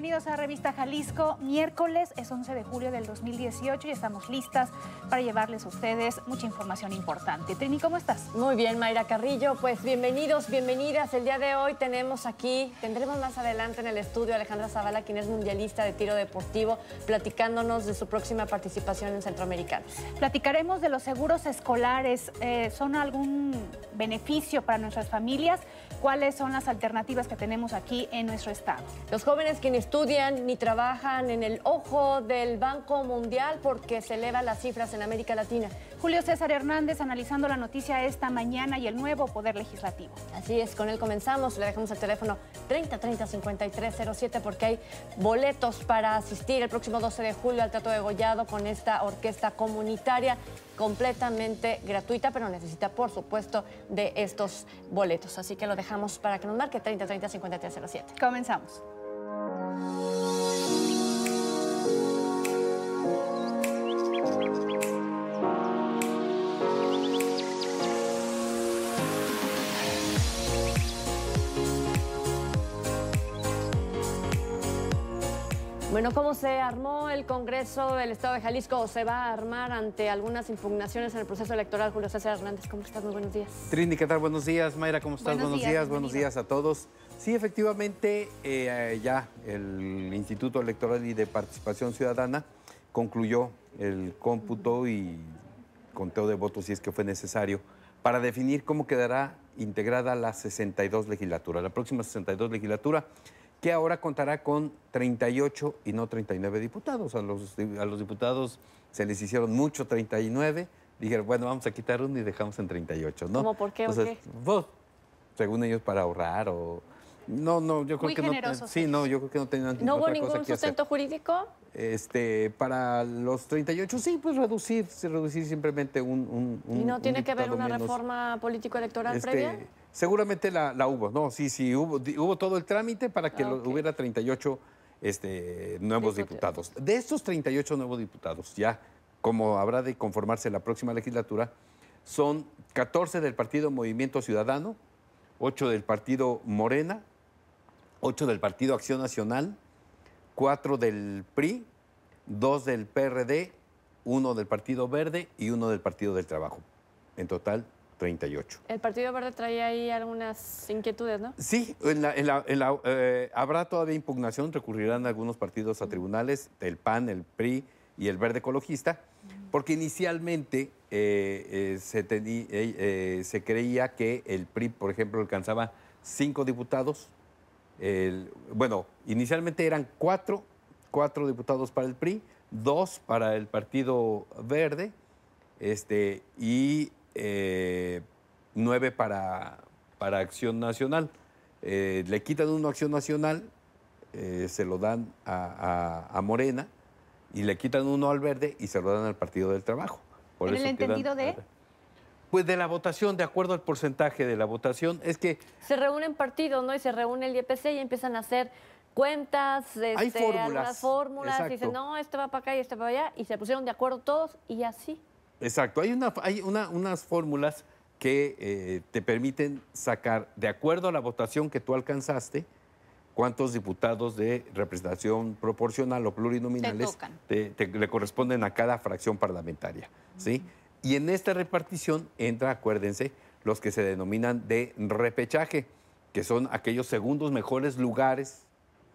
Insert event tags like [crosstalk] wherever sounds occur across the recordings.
bienvenidos a Revista Jalisco. Miércoles es 11 de julio del 2018 y estamos listas llevarles a ustedes mucha información importante. Trini, ¿cómo estás? Muy bien, Mayra Carrillo. Pues bienvenidos, bienvenidas. El día de hoy tenemos aquí, tendremos más adelante en el estudio a Alejandra Zavala, quien es mundialista de tiro deportivo, platicándonos de su próxima participación en centroamericano. Platicaremos de los seguros escolares. Eh, ¿Son algún beneficio para nuestras familias? ¿Cuáles son las alternativas que tenemos aquí en nuestro estado? Los jóvenes que ni estudian ni trabajan en el ojo del Banco Mundial porque se elevan las cifras en América Latina. Julio César Hernández analizando la noticia esta mañana y el nuevo Poder Legislativo. Así es, con él comenzamos. Le dejamos el teléfono 3030-5307 porque hay boletos para asistir el próximo 12 de julio al Teatro de Gollado con esta orquesta comunitaria completamente gratuita, pero necesita, por supuesto, de estos boletos. Así que lo dejamos para que nos marque 3030-5307. Comenzamos. Bueno, ¿cómo se armó el Congreso del Estado de Jalisco o se va a armar ante algunas impugnaciones en el proceso electoral? Julio César Hernández, ¿cómo estás? Muy buenos días. Trini, ¿qué tal? Buenos días. Mayra, ¿cómo estás? Buenos, días, buenos días a todos. Sí, efectivamente, eh, ya el Instituto Electoral y de Participación Ciudadana concluyó el cómputo y conteo de votos, si es que fue necesario, para definir cómo quedará integrada la 62 legislatura, la próxima 62 legislatura que ahora contará con 38 y no 39 diputados. A los, a los diputados se les hicieron mucho 39, dijeron, bueno, vamos a quitar uno y dejamos en 38, ¿no? ¿Cómo por qué Vos, pues, según ellos, para ahorrar o... No, no, yo creo que no. Sí, no, yo creo que no tenían ¿No hubo ningún sustento jurídico? Este, para los 38 sí, pues reducir, reducir simplemente un, ¿Y no tiene que haber una reforma político electoral este, previa? Seguramente la, hubo, ¿no? Sí, sí, hubo, hubo todo el trámite para que ah, hubiera 38 este, nuevos diputados. De estos 38 nuevos diputados, ya como habrá de conformarse la próxima legislatura, son 14 del Partido Movimiento Ciudadano, 8 del Partido Morena, 8 del Partido Acción Nacional, 4 del PRI, 2 del PRD, 1 del Partido Verde y 1 del Partido del Trabajo. En total, 38. El Partido Verde traía ahí algunas inquietudes, ¿no? Sí, en la, en la, eh, habrá todavía impugnación, recurrirán algunos partidos a tribunales, el PAN, el PRI y el Verde Ecologista, porque inicialmente eh, eh, se, se, creía que el PRI, por ejemplo, alcanzaba cinco diputados. bueno, inicialmente eran cuatro, cuatro diputados para el PRI, dos para el Partido Verde, este, y eh, nueve para, para Acción Nacional. Eh, le quitan uno a Acción Nacional, eh, se lo dan a, Morena, y le quitan uno al Verde y se lo dan al Partido del Trabajo. Por el entendido de...? Pues de la votación, de acuerdo al porcentaje de la votación, es que... Se reúnen partidos, ¿no? Y se reúne el IPC y empiezan a hacer cuentas, este, Hay fórmulas, fórmulas, dicen, no, este va para acá y este va para allá, y se pusieron de acuerdo todos y así. Exacto, hay, unas fórmulas que eh, te permiten sacar, de acuerdo a la votación que tú alcanzaste, cuántos diputados de representación proporcional o plurinominales le corresponden a cada fracción parlamentaria. Y en esta repartición entra, acuérdense, los que se denominan de repechaje, que son aquellos segundos mejores lugares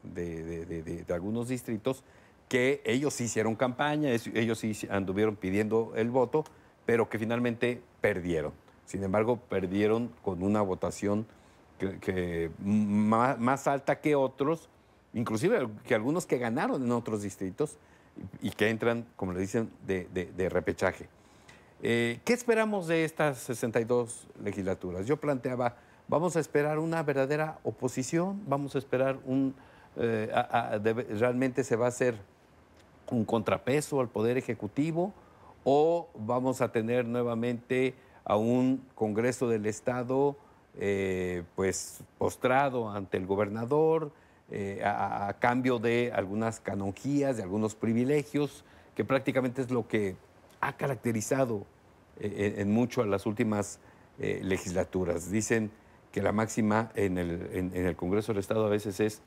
de algunos distritos que ellos hicieron campaña, ellos sí anduvieron pidiendo el voto, pero que finalmente perdieron. Sin embargo, perdieron con una votación que, más, alta que otros, inclusive que algunos que ganaron en otros distritos y, que entran, como le dicen, de, repechaje. Eh, ¿Qué esperamos de estas 62 legislaturas? Yo planteaba, vamos a esperar una verdadera oposición, vamos a esperar un... Eh, realmente se va a hacer un contrapeso al Poder Ejecutivo o vamos a tener nuevamente a un Congreso del Estado eh, pues postrado ante el gobernador eh, a, cambio de algunas canonjías, de algunos privilegios, que prácticamente es lo que ha caracterizado eh, en mucho a las últimas legislaturas. Dicen que la máxima en el Congreso del Estado a veces es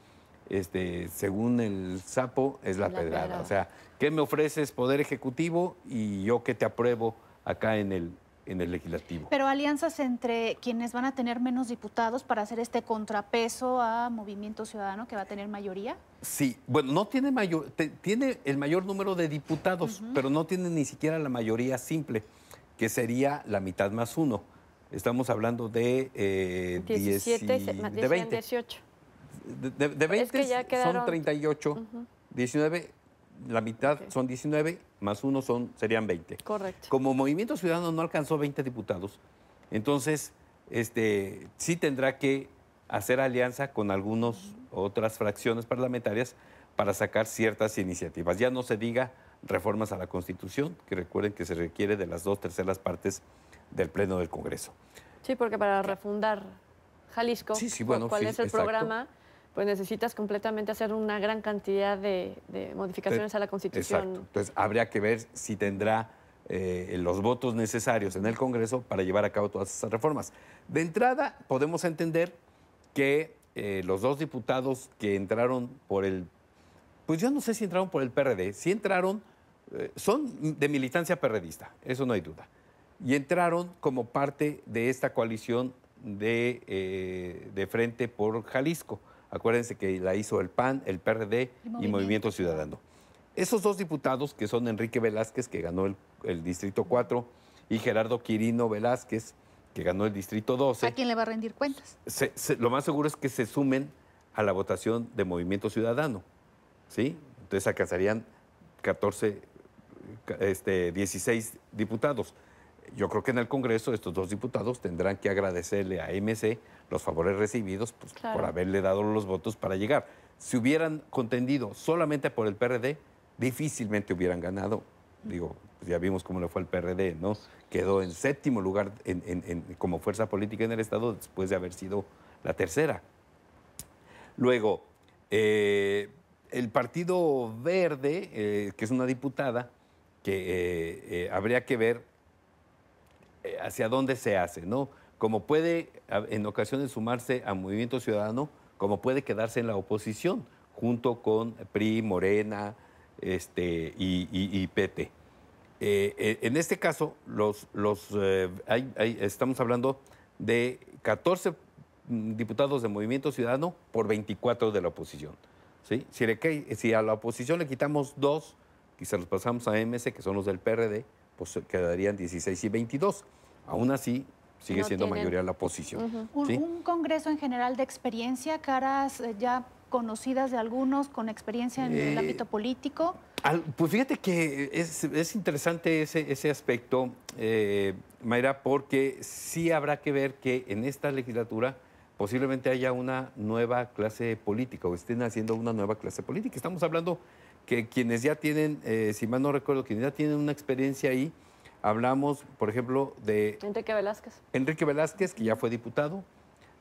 este, según el sapo, es la, pedrada. O sea, ¿qué me ofreces poder ejecutivo y yo qué te apruebo acá en el, en el legislativo? Pero alianzas entre quienes van a tener menos diputados para hacer este contrapeso a Movimiento Ciudadano que va a tener mayoría. Sí, bueno, no tiene mayor, tiene el mayor número de diputados, pero no tiene ni siquiera la mayoría simple, que sería la mitad más uno. Estamos hablando de eh, 17, 18. De, de 20 son 38, 19, la mitad son 19, más uno son, serían 20. Correcto. Como Movimiento Ciudadano no alcanzó 20 diputados, entonces este, sí tendrá que hacer alianza con algunas otras fracciones parlamentarias para sacar ciertas iniciativas. Ya no se diga reformas a la Constitución, que recuerden que se requiere de las dos terceras partes del Pleno del Congreso. Sí, porque para refundar Jalisco, ¿cuál es el programa? pues necesitas completamente hacer una gran cantidad de, modificaciones eh, a la Constitución. Exacto. Entonces, habría que ver si tendrá eh, los votos necesarios en el Congreso para llevar a cabo todas esas reformas. De entrada, podemos entender que eh, los dos diputados que entraron por el... Pues yo no sé si entraron por el PRD, si entraron, son de militancia perredista, eso no hay duda. Y entraron como parte de esta coalición de Frente por Jalisco. Acuérdense que la hizo el PAN, el PRD y Movimiento, Ciudadano. Esos dos diputados, que son Enrique Velázquez, que ganó el, Distrito 4, y Gerardo Quirino Velázquez, que ganó el Distrito 12. ¿A quién le va a rendir cuentas? lo más seguro es que se sumen a la votación de Movimiento Ciudadano. ¿sí? Entonces alcanzarían 14, este, 16 diputados yo creo que en el Congreso estos dos diputados tendrán que agradecerle a MC los favores recibidos pues, por haberle dado los votos para llegar. Si hubieran contendido solamente por el PRD, difícilmente hubieran ganado. Digo, pues, ya vimos cómo le fue al PRD, ¿no? Quedó en séptimo lugar como fuerza política en el Estado después de haber sido la tercera. Luego, eh, el Partido Verde, eh, que es una diputada, que eh, habría que ver eh, hacia dónde se hace, ¿no? Como puede en ocasiones sumarse a Movimiento Ciudadano, como puede quedarse en la oposición, junto con PRI, Morena este, y, PT. Eh, eh, en este caso, los, los, estamos hablando de 14 diputados de Movimiento Ciudadano por 24 de la oposición. Si, si a la oposición le quitamos dos, y los pasamos a MS, que son los del PRD, pues quedarían 16 y 22. Aún así, sigue siendo mayoría la oposición. un, congreso en general de experiencia, caras eh, ya conocidas de algunos con experiencia en el eh, ámbito político. pues fíjate que es, interesante ese, aspecto, eh, Mayra, porque sí habrá que ver que en esta legislatura posiblemente haya una nueva clase política o estén haciendo una nueva clase política. Estamos hablando que quienes ya tienen, si mal no recuerdo, quienes ya tienen una experiencia ahí, hablamos, por ejemplo, de... Enrique Velázquez. Enrique Velázquez, que ya fue diputado,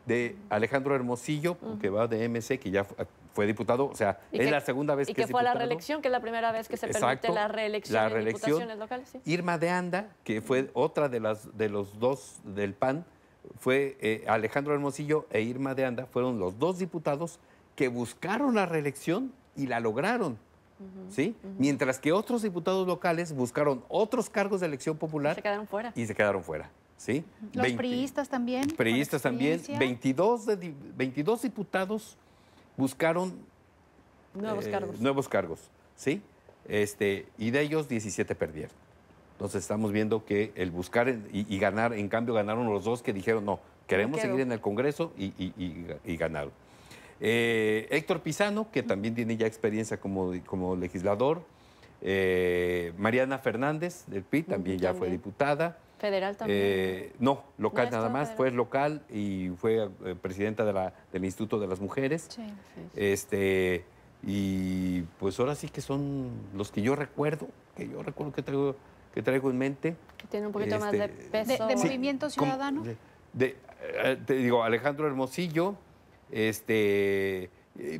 de Alejandro Hermosillo, que va de MC, que ya fue diputado, o sea, es la segunda vez que, se Y que fue la reelección, que es la primera vez que se permite la reelección, la locales. Irma de Anda, que fue otra de, las, de los dos del PAN, fue eh, Alejandro Hermosillo e Irma de Anda, fueron los dos diputados que buscaron la reelección y la lograron. ¿Sí? Mientras que otros diputados locales buscaron otros cargos de elección popular. Se quedaron fuera. Y se quedaron fuera. ¿sí? Los priistas también. Priistas también. 22, de, diputados buscaron eh, nuevos cargos. ¿sí? Este, y de ellos 17 perdieron. Entonces estamos viendo que el buscar y, ganar, en cambio ganaron los dos que dijeron, no, queremos seguir en el Congreso y, y ganaron. Eh, Héctor Pisano, que también tiene ya experiencia como, como legislador. Eh, Mariana Fernández del PI, también, ya fue diputada. Federal también. Eh, no, local nada más, fue local y fue presidenta del Instituto de las Mujeres. Este, y pues ahora sí que son los que yo recuerdo, que yo recuerdo que traigo, que traigo en mente. Que tiene un poquito más de este, peso. ¿De, movimiento ciudadano? te digo, Alejandro Hermosillo, este, eh,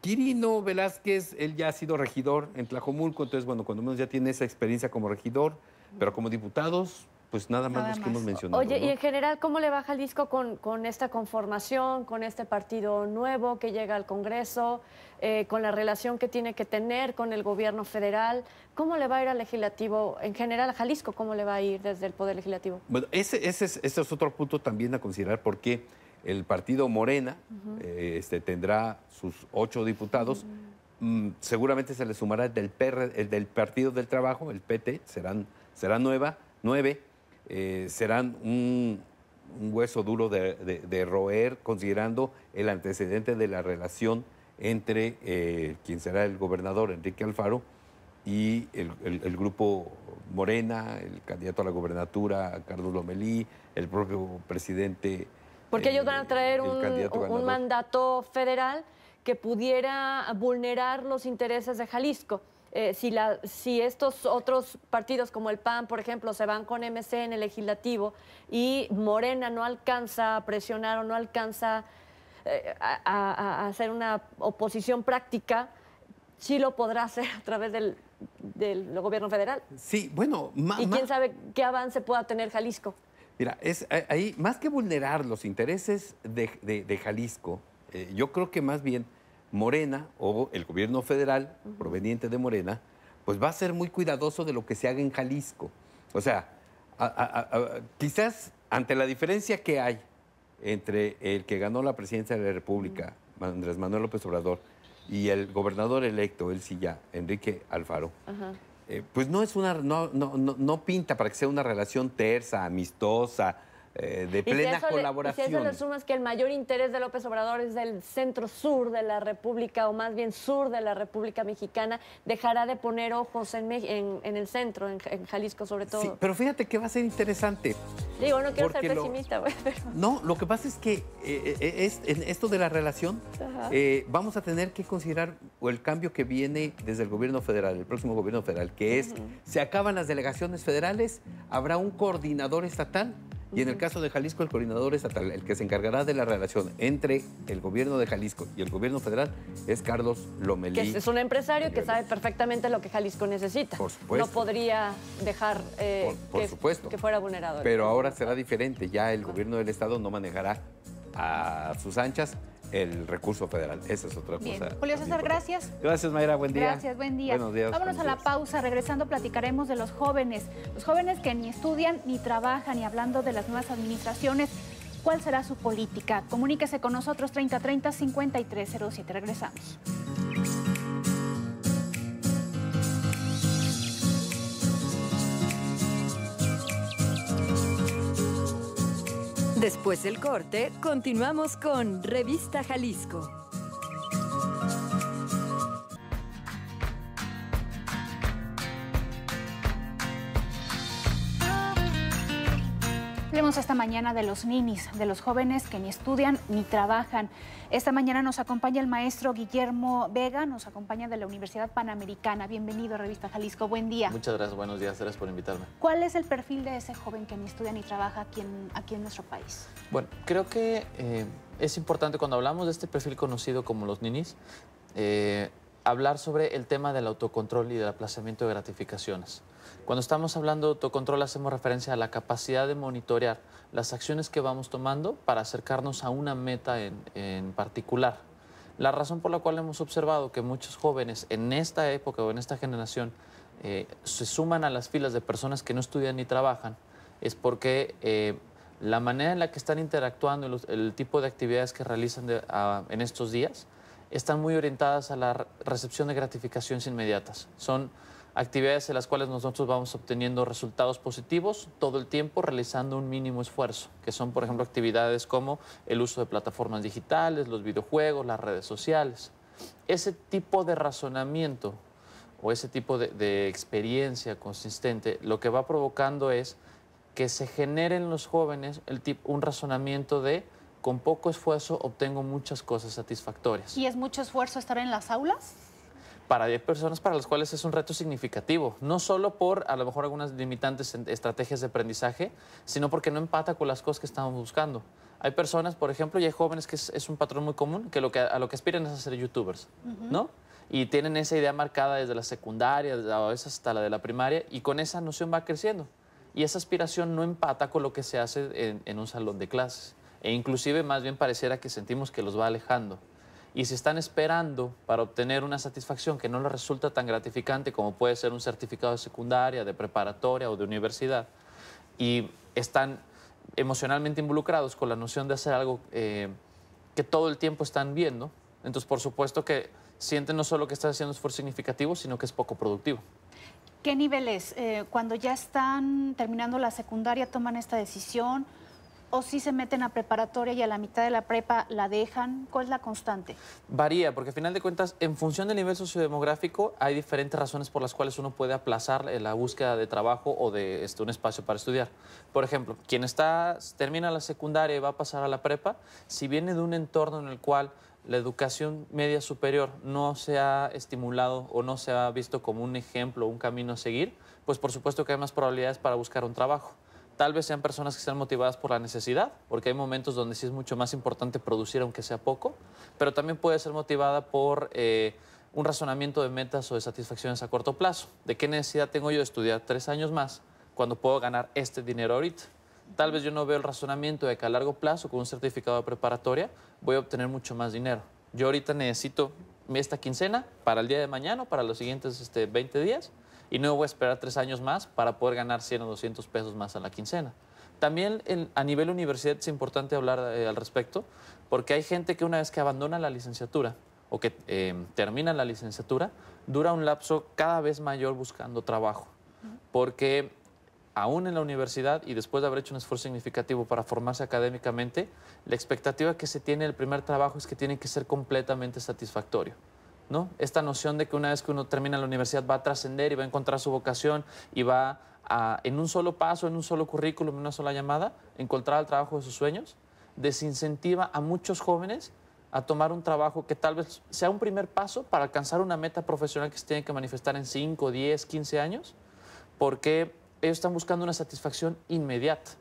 Quirino Velázquez, él ya ha sido regidor en Tlajomulco, entonces, bueno, cuando menos ya tiene esa experiencia como regidor, pero como diputados, pues nada más nos que hemos mencionado. Oye, y en general, ¿cómo le va el disco con, esta conformación, con este partido nuevo que llega al Congreso, eh, con la relación que tiene que tener con el gobierno federal? ¿Cómo le va a ir al legislativo, en general a Jalisco, cómo le va a ir desde el Poder Legislativo? Bueno, ese, ese es otro punto también a considerar, porque el partido Morena eh, este, tendrá sus ocho diputados. Mm, seguramente se le sumará el del, del Partido del Trabajo, el PT, serán, será nueva, nueve. Eh, serán un, hueso duro de, roer, considerando el antecedente de la relación entre eh, quien será el gobernador, Enrique Alfaro, y el, el, grupo Morena, el candidato a la gobernatura, Carlos Lomelí, el propio presidente porque ellos van a traer un, mandato federal que pudiera vulnerar los intereses de Jalisco. Eh, si, la, si, estos otros partidos como el PAN, por ejemplo, se van con MC en el legislativo y Morena no alcanza a presionar o no alcanza eh, a, hacer una oposición práctica, sí lo podrá hacer a través del, del gobierno federal. Sí, bueno, ¿Y quién sabe qué avance pueda tener Jalisco? Mira, es ahí, más que vulnerar los intereses de, Jalisco, eh, yo creo que más bien Morena o el gobierno federal proveniente de Morena, pues va a ser muy cuidadoso de lo que se haga en Jalisco. O sea, quizás ante la diferencia que hay entre el que ganó la presidencia de la República, Andrés Manuel López Obrador, y el gobernador electo, él sí ya, Enrique Alfaro, eh, pues no es una, no, no pinta para que sea una relación tersa, amistosa, eh, de plena colaboración. si eso le sumas que el mayor interés de López Obrador es del centro sur de la República, o más bien sur de la República Mexicana, dejará de poner ojos en, el centro, en, Jalisco sobre todo. pero fíjate que va a ser interesante. Digo, no quiero ser pesimista, güey. [laughs] No, lo que pasa es que eh, eh, en esto de la relación vamos a tener que considerar el cambio que viene desde el gobierno federal, el próximo gobierno federal, que es, se acaban las delegaciones federales, habrá un coordinador estatal y en el caso de Jalisco, el coordinador estatal, el que se encargará de la relación entre el gobierno de Jalisco y el gobierno federal, es Carlos Lomelí. Que es un empresario que sabe perfectamente lo que Jalisco necesita. Por supuesto. No podría dejar eh, que, que fuera vulnerado. Pero ahora será diferente. Ya el gobierno del Estado no manejará a sus anchas el recurso federal. Esa es otra cosa. Julio César, gracias. Gracias, Mayra, buen día. Gracias, buen día. Buenos días. Vámonos a la pausa. Regresando platicaremos de los jóvenes. Los jóvenes que ni estudian ni trabajan y hablando de las nuevas administraciones. ¿Cuál será su política? Comuníquese con nosotros 3030-5307. Regresamos. Después del corte, continuamos con Revista Jalisco. Hablemos esta mañana de los ninis, de los jóvenes que ni estudian ni trabajan. Esta mañana nos acompaña el maestro Guillermo Vega, nos acompaña de la Universidad Panamericana. Bienvenido a Revista Jalisco, buen día. Muchas gracias, buenos días, gracias por invitarme. ¿Cuál es el perfil de ese joven que ni estudia ni trabaja aquí en, nuestro país? Bueno, creo que eh, es importante cuando hablamos de este perfil conocido como los ninis, eh, hablar sobre el tema del autocontrol y del aplazamiento de gratificaciones. Cuando estamos hablando de autocontrol hacemos referencia a la capacidad de monitorear las acciones que vamos tomando para acercarnos a una meta en, en particular. La razón por la cual hemos observado que muchos jóvenes en esta época o en esta generación eh, se suman a las filas de personas que no estudian ni trabajan es porque eh, la manera en la que están interactuando, el, el tipo de actividades que realizan en estos días, están muy orientadas a la recepción de gratificaciones inmediatas. Son actividades en las cuales nosotros vamos obteniendo resultados positivos todo el tiempo realizando un mínimo esfuerzo, que son, por ejemplo, actividades como el uso de plataformas digitales, los videojuegos, las redes sociales. Ese tipo de razonamiento o ese tipo de, experiencia consistente lo que va provocando es que se generen en los jóvenes el tipo, un razonamiento de con poco esfuerzo obtengo muchas cosas satisfactorias. ¿Y es mucho esfuerzo estar en las aulas? para 10 personas para las cuales es un reto significativo, no solo por a lo mejor algunas limitantes estrategias de aprendizaje, sino porque no empata con las cosas que estamos buscando. Hay personas, por ejemplo, y hay jóvenes que es, un patrón muy común, que, lo a lo que aspiran es a ser youtubers, ¿no? Y tienen esa idea marcada desde la secundaria, a veces hasta la de la primaria, y con esa noción va creciendo. Y esa aspiración no empata con lo que se hace en, en un salón de clases. E inclusive más bien pareciera que sentimos que los va alejando y si están esperando para obtener una satisfacción que no les resulta tan gratificante como puede ser un certificado de secundaria, de preparatoria o de universidad, y están emocionalmente involucrados con la noción de hacer algo eh, que todo el tiempo están viendo, entonces por supuesto que sienten no solo que están haciendo esfuerzo significativo, sino que es poco productivo. ¿Qué niveles? Eh, cuando ya están terminando la secundaria, toman esta decisión o si se meten a preparatoria y a la mitad de la prepa la dejan? ¿Cuál es la constante? Varía, porque al final de cuentas, en función del nivel sociodemográfico, hay diferentes razones por las cuales uno puede aplazar eh, la búsqueda de trabajo o de este, un espacio para estudiar. Por ejemplo, quien está, termina la secundaria y va a pasar a la prepa, si viene de un entorno en el cual la educación media superior no se ha estimulado o no se ha visto como un ejemplo, un camino a seguir, pues por supuesto que hay más probabilidades para buscar un trabajo. Tal vez sean personas que están motivadas por la necesidad, porque hay momentos donde sí es mucho más importante producir aunque sea poco, pero también puede ser motivada por eh, un razonamiento de metas o de satisfacciones a corto plazo. ¿De qué necesidad tengo yo de estudiar tres años más cuando puedo ganar este dinero ahorita? Tal vez yo no veo el razonamiento de que a largo plazo, con un certificado de preparatoria, voy a obtener mucho más dinero. Yo ahorita necesito esta quincena para el día de mañana, para los siguientes 20 este, días, y no voy a esperar tres años más para poder ganar 100 o 200 pesos más a la quincena. También a nivel universidad es importante hablar eh, al respecto, porque hay gente que una vez que abandona la licenciatura o que eh, termina la licenciatura, dura un lapso cada vez mayor buscando trabajo, porque aún en la universidad y después de haber hecho un esfuerzo significativo para formarse académicamente, la expectativa que se tiene del primer trabajo es que tiene que ser completamente satisfactorio. Esta noción de que una vez que uno termina la universidad va a trascender y va a encontrar su vocación y va en un solo paso, en un solo currículum, en una sola llamada, encontrar el trabajo de sus sueños, desincentiva a muchos jóvenes a tomar un trabajo que tal vez sea un primer paso para alcanzar una meta profesional que se tiene que manifestar en 5, 10, 15 años, porque ellos están buscando una satisfacción inmediata.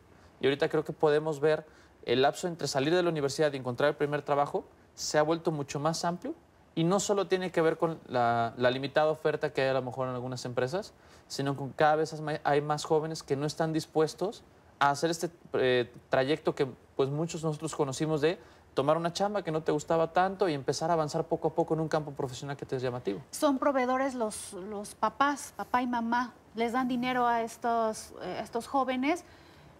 Y ahorita creo que podemos ver el lapso entre salir de la universidad y encontrar el primer trabajo se ha vuelto mucho más amplio y no solo tiene que ver con la, limitada oferta que hay a lo mejor en algunas empresas, sino que cada vez hay más jóvenes que no están dispuestos a hacer este eh, trayecto que pues muchos nosotros conocimos de tomar una chamba que no te gustaba tanto y empezar a avanzar poco a poco en un campo profesional que te es llamativo. Son proveedores los, papás, papá y mamá, les dan dinero a estos, eh, estos jóvenes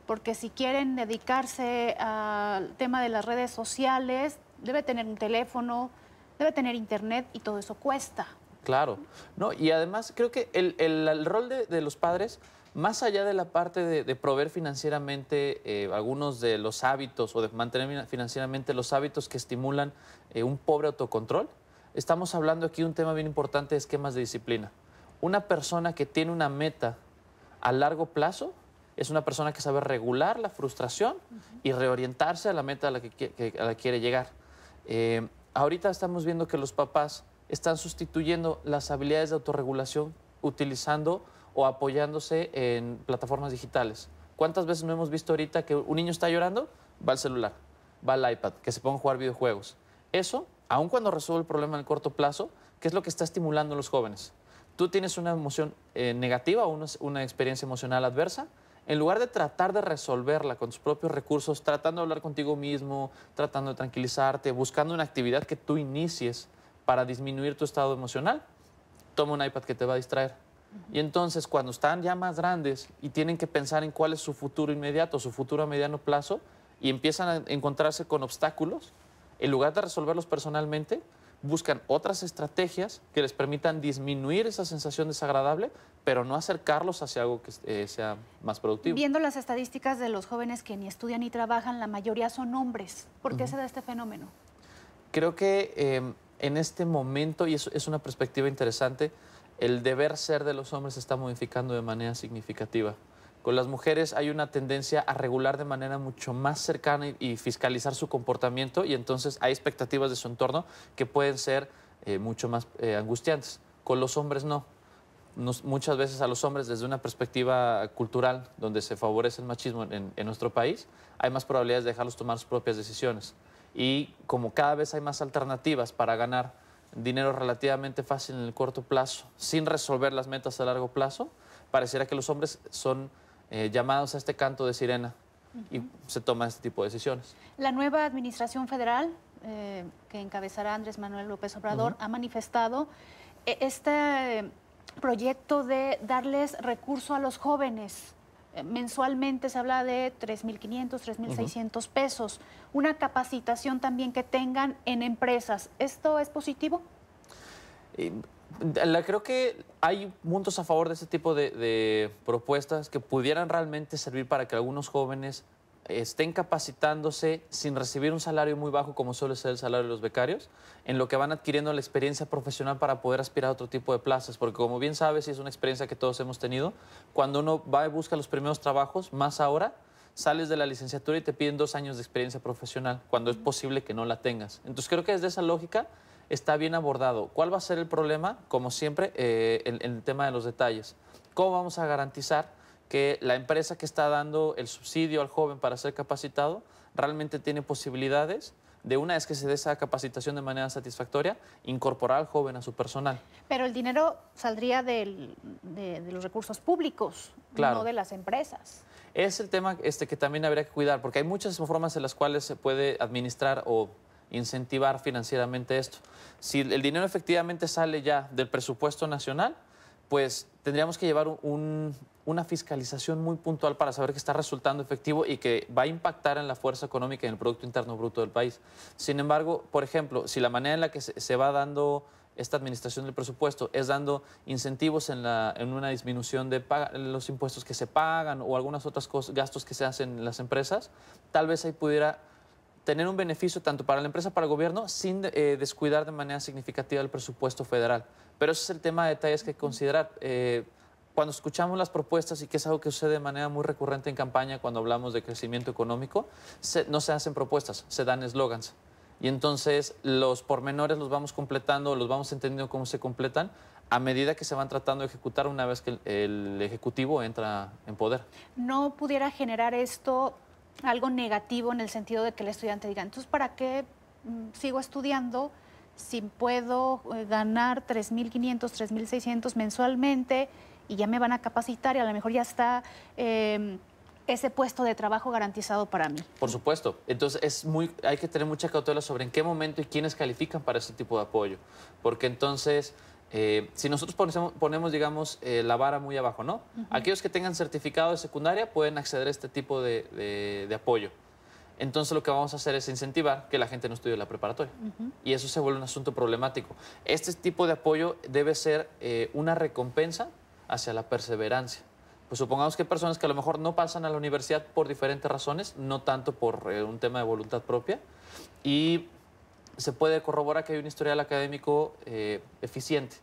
porque si quieren dedicarse al tema de las redes sociales, debe tener un teléfono, debe tener internet y todo eso cuesta. Claro, no, y además creo que el, el, rol de, de, los padres, más allá de la parte de, proveer financieramente eh, algunos de los hábitos o de mantener financieramente los hábitos que estimulan eh, un pobre autocontrol, estamos hablando aquí de un tema bien importante de esquemas de disciplina. Una persona que tiene una meta a largo plazo es una persona que sabe regular la frustración y reorientarse a la meta a la que, quiere llegar. Eh, ahorita estamos viendo que los papás están sustituyendo las habilidades de autorregulación utilizando o apoyándose en plataformas digitales. ¿Cuántas veces no hemos visto ahorita que un niño está llorando? Va al celular, va al iPad, que se ponga a jugar videojuegos. Eso, aun cuando resuelve el problema en el corto plazo, ¿qué es lo que está estimulando a los jóvenes? Tú tienes una emoción eh, negativa o una experiencia emocional adversa, en lugar de tratar de resolverla con tus propios recursos, tratando de hablar contigo mismo, tratando de tranquilizarte, buscando una actividad que tú inicies para disminuir tu estado emocional, toma un iPad que te va a distraer. Y entonces cuando están ya más grandes y tienen que pensar en cuál es su futuro inmediato, su futuro a mediano plazo, y empiezan a encontrarse con obstáculos, en lugar de resolverlos personalmente, buscan otras estrategias que les permitan disminuir esa sensación desagradable pero no acercarlos hacia algo que eh, sea más productivo. Viendo las estadísticas de los jóvenes que ni estudian ni trabajan, la mayoría son hombres. ¿Por qué se da este fenómeno? Creo que em, en este momento, y eso es una perspectiva interesante, el deber ser de los hombres se está modificando de manera significativa. Con las mujeres hay una tendencia a regular de manera mucho más cercana y, fiscalizar su comportamiento y entonces hay expectativas de su entorno que pueden ser eh, mucho más eh, angustiantes. Con los hombres no muchas veces a los hombres desde una perspectiva cultural, donde se favorece el machismo en, nuestro país, hay más probabilidades de dejarlos tomar sus propias decisiones. Y como cada vez hay más alternativas para ganar dinero relativamente fácil en el corto plazo, sin resolver las metas a largo plazo, pareciera que los hombres son eh, llamados a este canto de sirena y se toman este tipo de decisiones. La nueva Administración Federal, eh, que encabezará Andrés Manuel López Obrador, ha manifestado eh, este proyecto de darles recurso a los jóvenes. Eh, mensualmente se habla de 3.500, 3.600 pesos. Una capacitación también que tengan en empresas. ¿Esto es positivo? Eh, creo que hay puntos a favor de este tipo de propuestas que pudieran realmente servir para que algunos jóvenes estén capacitándose sin recibir un salario muy bajo como suele ser el salario de los becarios, en lo que van adquiriendo la experiencia profesional para poder aspirar a otro tipo de plazas, porque como bien sabes, y es una experiencia que todos hemos tenido, cuando uno va y busca los primeros trabajos, más ahora, sales de la licenciatura y te piden dos años de experiencia profesional, cuando es posible que no la tengas. Entonces creo que desde esa lógica está bien abordado. ¿Cuál va a ser el problema? Como siempre, en eh, el tema de los detalles. ¿Cómo vamos a garantizar que la empresa que está dando el subsidio al joven para ser capacitado realmente tiene posibilidades de una vez que se dé esa capacitación de manera satisfactoria, incorporar al joven a su personal. Pero el dinero saldría de, los recursos públicos, no de las empresas. Es el tema este, que también habría que cuidar, porque hay muchas formas en las cuales se puede administrar o incentivar financieramente esto. Si el dinero efectivamente sale ya del presupuesto nacional, pues tendríamos que llevar un, una fiscalización muy puntual para saber que está resultando efectivo y que va a impactar en la fuerza económica y en el Producto Interno Bruto del país. Sin embargo, por ejemplo, si la manera en la que se va dando esta administración del presupuesto es dando incentivos en, una disminución de los impuestos que se pagan o algunas otras cosas, gastos que se hacen en las empresas, tal vez ahí pudiera tener un beneficio tanto para la empresa como para el gobierno sin eh, descuidar de manera significativa el presupuesto federal. Pero ese es el tema de detalles que considerar. Eh, cuando escuchamos las propuestas y que es algo que sucede de manera muy recurrente en campaña cuando hablamos de crecimiento económico, no se hacen propuestas, se dan eslogans. Y entonces los pormenores los vamos completando, los vamos entendiendo cómo se completan a medida que se van tratando de ejecutar una vez que el, el Ejecutivo entra en poder. ¿No pudiera generar esto algo negativo en el sentido de que el estudiante diga, entonces, ¿para qué mm, sigo estudiando si puedo eh, ganar 3.500, 3.600 mensualmente? y ya me van a capacitar y a lo mejor ya está... Em, ese puesto de trabajo garantizado para mí. Por supuesto. Entonces es muy, hay que tener mucha cautela sobre en qué momento y quiénes califican para ese tipo de apoyo. Porque entonces, eh, si nosotros ponemos, ponemos digamos, eh, la vara muy abajo, ¿no? Aquellos que tengan certificado de secundaria pueden acceder a este tipo de, apoyo. Entonces lo que vamos a hacer es incentivar que la gente no estudie la preparatoria. Y eso se vuelve un asunto problemático. Este tipo de apoyo debe ser eh, una recompensa hacia la perseverancia. Pues supongamos que hay personas que a lo mejor no pasan a la universidad por diferentes razones, no tanto por eh, un tema de voluntad propia, y se puede corroborar que hay un historial académico eh, eficiente.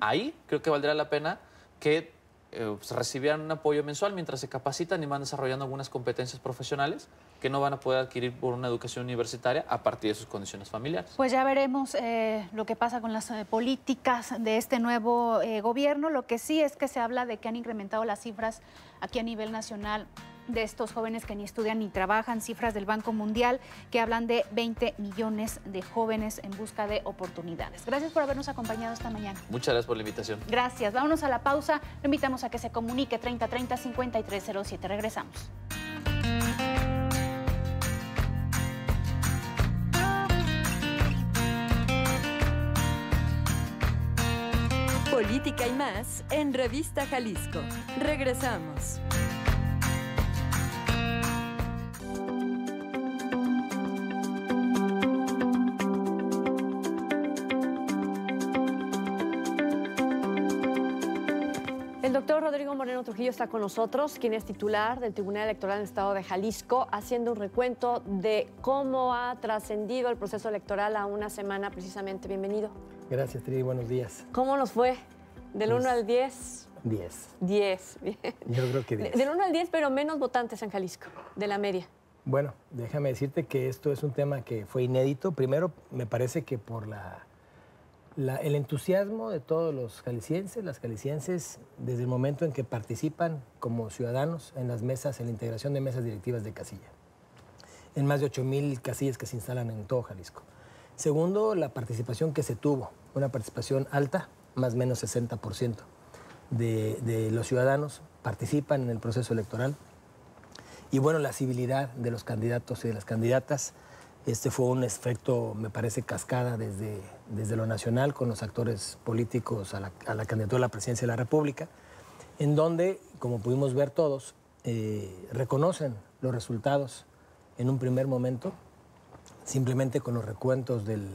Ahí creo que valdría la pena que eh, pues, recibían un apoyo mensual mientras se capacitan y van desarrollando algunas competencias profesionales que no van a poder adquirir por una educación universitaria a partir de sus condiciones familiares. Pues ya veremos eh, lo que pasa con las eh, políticas de este nuevo gobierno. Lo que sí es que se habla de que han incrementado las cifras aquí a nivel nacional de estos jóvenes que ni estudian ni trabajan, cifras del Banco Mundial que hablan de 20 millones de jóvenes en busca de oportunidades. Gracias por habernos acompañado esta mañana. Muchas gracias por la invitación. Gracias. Vámonos a la pausa. Lo invitamos a que se comunique 3030 5307. Regresamos. Política y más en Revista Jalisco. Regresamos. Trujillo está con nosotros, quien es titular del Tribunal Electoral del Estado de Jalisco, haciendo un recuento de cómo ha trascendido el proceso electoral a una semana precisamente. Bienvenido. Gracias, Tri, buenos días. ¿Cómo nos fue? ¿Del 1 pues, al 10? 10. 10, Yo creo que 10. Del 1 al 10, pero menos votantes en Jalisco, de la media. Bueno, déjame decirte que esto es un tema que fue inédito. Primero, me parece que por la el entusiasmo de todos los jaliscienses, las jaliscienses desde el momento en que participan como ciudadanos en las mesas, en la integración de mesas directivas de casilla, en más de 8.000 casillas que se instalan en todo Jalisco. Segundo, la participación que se tuvo, una participación alta, más o menos 60% de, de los ciudadanos participan en el proceso electoral. Y bueno, la civilidad de los candidatos y de las candidatas, este fue un efecto, me parece, cascada desde desde lo nacional con los actores políticos a la, candidatura a la presidencia de la República, en donde, como pudimos ver todos, eh, reconocen los resultados en un primer momento, simplemente con los recuentos del,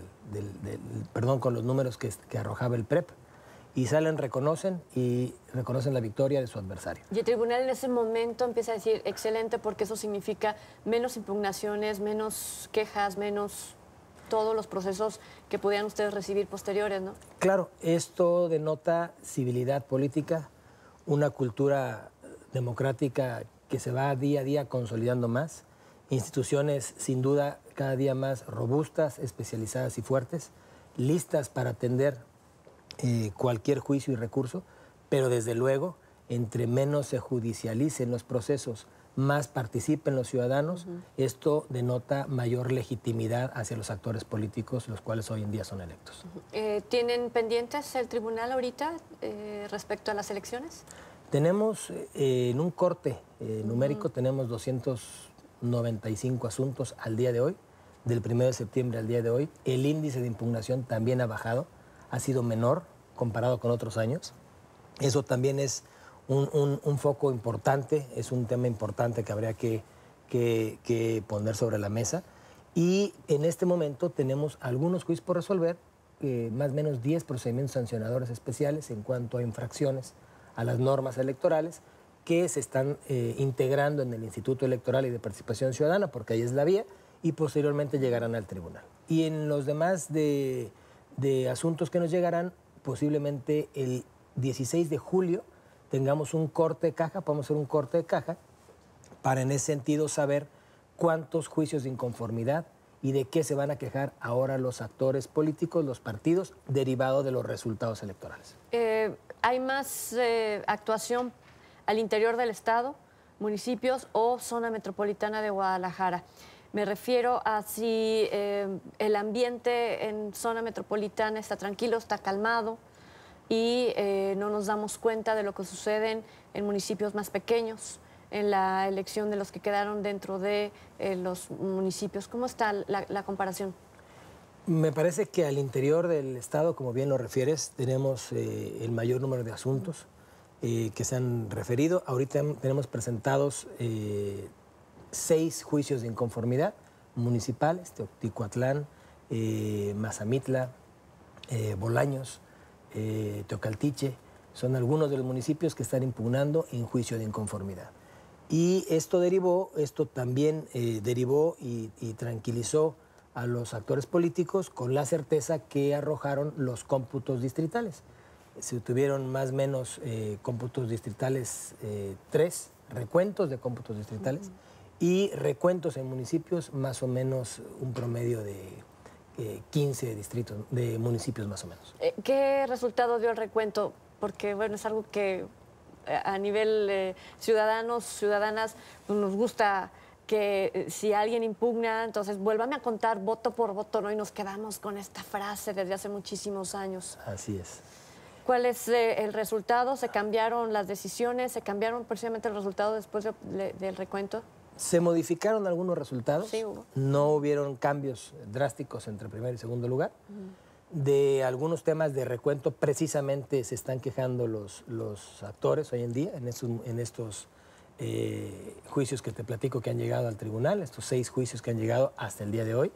perdón, con los números que arrojaba el PREP e y salen, reconocen y reconocen la victoria de su adversario. Y el tribunal en ese momento empieza a decir, excelente, porque eso significa menos impugnaciones, menos quejas, menos todos los procesos que pudieran ustedes recibir posteriores, ¿no? Claro, esto denota civilidad política, una cultura democrática que se va día a día consolidando más, instituciones sin duda cada día más robustas, especializadas y fuertes, listas para atender eh, cualquier juicio y recurso, pero desde luego, entre menos se judicialicen los procesos, más participen los ciudadanos, esto denota mayor legitimidad hacia los actores políticos, los cuales hoy en día son electos. Eh, ¿Tienen pendientes el tribunal ahorita eh, respecto a las elecciones? Tenemos eh, en un corte numérico, tenemos 295 asuntos al día de hoy, del 1 de septiembre al día de hoy. El índice de impugnación también ha bajado, ha sido menor comparado con otros años. Eso también es un, foco importante, es un tema importante que habría que, poner sobre la mesa. Y en este momento tenemos algunos juicios por resolver, eh, más o menos 10 procedimientos sancionadores especiales en cuanto a infracciones a las normas electorales que se están eh, integrando en el Instituto Electoral y de Participación Ciudadana, porque ahí es la vía, y posteriormente llegarán al tribunal. Y en los demás de, de asuntos que nos llegarán, posiblemente el 16 de julio tengamos un corte de caja, podemos hacer un corte de caja, para en ese sentido saber cuántos juicios de inconformidad y de qué se van a quejar ahora los actores políticos, los partidos, derivados de los resultados electorales. Eh, ¿Hay más eh, actuación al interior del Estado, municipios o zona metropolitana de Guadalajara? Me refiero a si eh, el ambiente en zona metropolitana está tranquilo, está calmado, y eh, no nos damos cuenta de lo que sucede en municipios más pequeños, en la elección de los que quedaron dentro de eh, los municipios. ¿Cómo está la, comparación? Me parece que al interior del Estado, como bien lo refieres, tenemos eh, el mayor número de asuntos que se han referido. Ahorita tenemos presentados seis juicios de inconformidad municipales, Teotihuatlán, Mazamitla, Bolaños, eh, Teocaltiche, son algunos de los municipios que están impugnando en juicio de inconformidad. Y esto derivó, esto también eh, derivó y, tranquilizó a los actores políticos con la certeza que arrojaron los cómputos distritales. Se tuvieron más o menos eh, cómputos distritales eh, tres, recuentos de cómputos distritales y recuentos en municipios más o menos un promedio de 15 eh, distritos, de municipios más o menos. Eh, ¿Qué resultado dio el recuento? Porque, bueno, es algo que eh, a nivel ciudadanos, ciudadanas, pues, nos gusta que si alguien impugna, entonces vuélvame a contar voto por voto, ¿no? Y nos quedamos con esta frase desde hace muchísimos años. Así es. ¿Cuál es el resultado? ¿Se cambiaron las decisiones? ¿Se cambiaron precisamente el resultado después del recuento? Se modificaron algunos resultados. No hubieron cambios drásticos entre primer y segundo lugar. De algunos temas de recuento, precisamente se están quejando los, los actores hoy en día en estos, eh, juicios que te platico que han llegado al tribunal, estos seis juicios que han llegado hasta el día de hoy.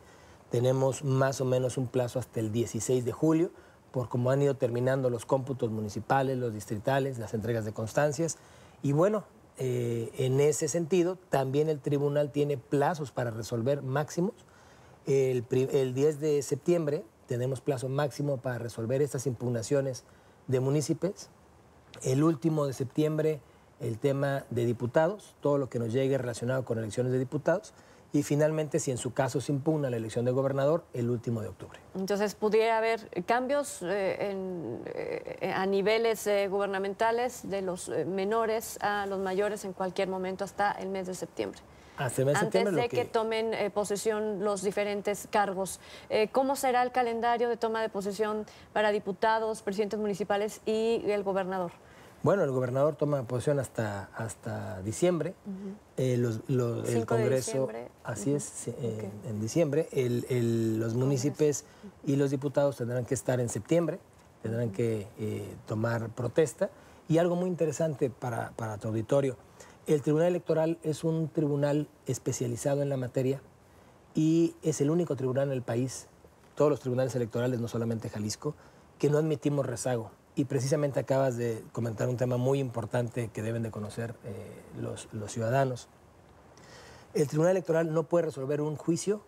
Tenemos más o menos un plazo hasta el 16 de julio, por cómo han ido terminando los cómputos municipales, los distritales, las entregas de constancias. Y bueno, eh, en ese sentido, también el tribunal tiene plazos para resolver máximos. El, el 10 de septiembre tenemos plazo máximo para resolver estas impugnaciones de municipios. El último de septiembre el tema de diputados, todo lo que nos llegue relacionado con elecciones de diputados y finalmente, si en su caso se impugna la elección de gobernador, el último de octubre. Entonces, ¿pudiera haber cambios eh, eh, a niveles eh, gubernamentales de los menores a los mayores en cualquier momento hasta el mes de septiembre? Antes de que... que... tomen posesión los diferentes cargos, ¿cómo será el calendario de toma de posesión para diputados, presidentes municipales y el gobernador? Bueno, el gobernador toma posición hasta, hasta diciembre. Eh, el Congreso, así es, en, diciembre. los municipios y los diputados tendrán que estar en septiembre, tendrán que eh, tomar protesta. Y algo muy interesante para, para tu auditorio, el Tribunal Electoral es un tribunal especializado en la materia y es el único tribunal en el país, todos los tribunales electorales, no solamente Jalisco, que no admitimos rezago y precisamente acabas de comentar un tema muy importante que deben de conocer eh, los, ciudadanos. El Tribunal Electoral no puede resolver un juicio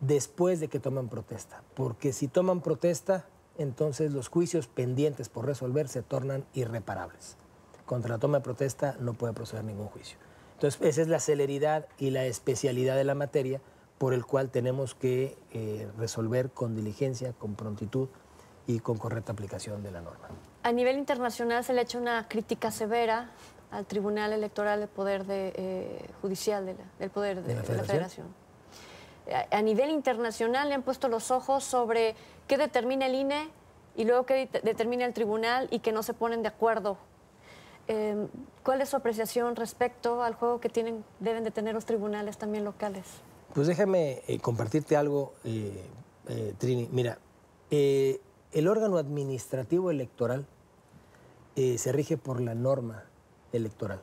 después de que toman protesta, porque si toman protesta, entonces los juicios pendientes por resolver se tornan irreparables. Contra la toma de protesta no puede proceder ningún juicio. Entonces, esa es la celeridad y la especialidad de la materia por el cual tenemos que eh, resolver con diligencia, con prontitud, y con correcta aplicación de la norma. A nivel internacional se le ha hecho una crítica severa al Tribunal Electoral del Poder de, eh, Judicial de la, del Poder de, la Federación. A, nivel internacional le han puesto los ojos sobre qué determina el INE y luego qué determina el tribunal y que no se ponen de acuerdo. Em, ¿Cuál es su apreciación respecto al juego que tienen, deben de tener los tribunales también locales? Pues déjame eh, compartirte algo, eh, Trini. Mira, el órgano administrativo electoral eh, se rige por la norma electoral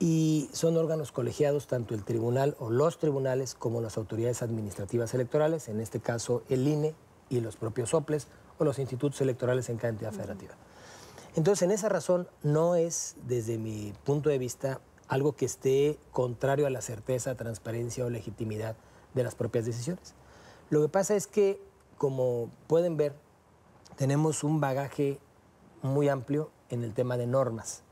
y son órganos colegiados tanto el tribunal o los tribunales como las autoridades administrativas electorales, en este caso el INE y los propios OPLES o los institutos electorales en cada entidad federativa. Entonces, en esa razón, no es, desde mi punto de vista, algo que esté contrario a la certeza, transparencia o legitimidad de las propias decisiones. Lo que pasa es que, como pueden ver, tenemos un bagaje muy amplio en el tema de normas.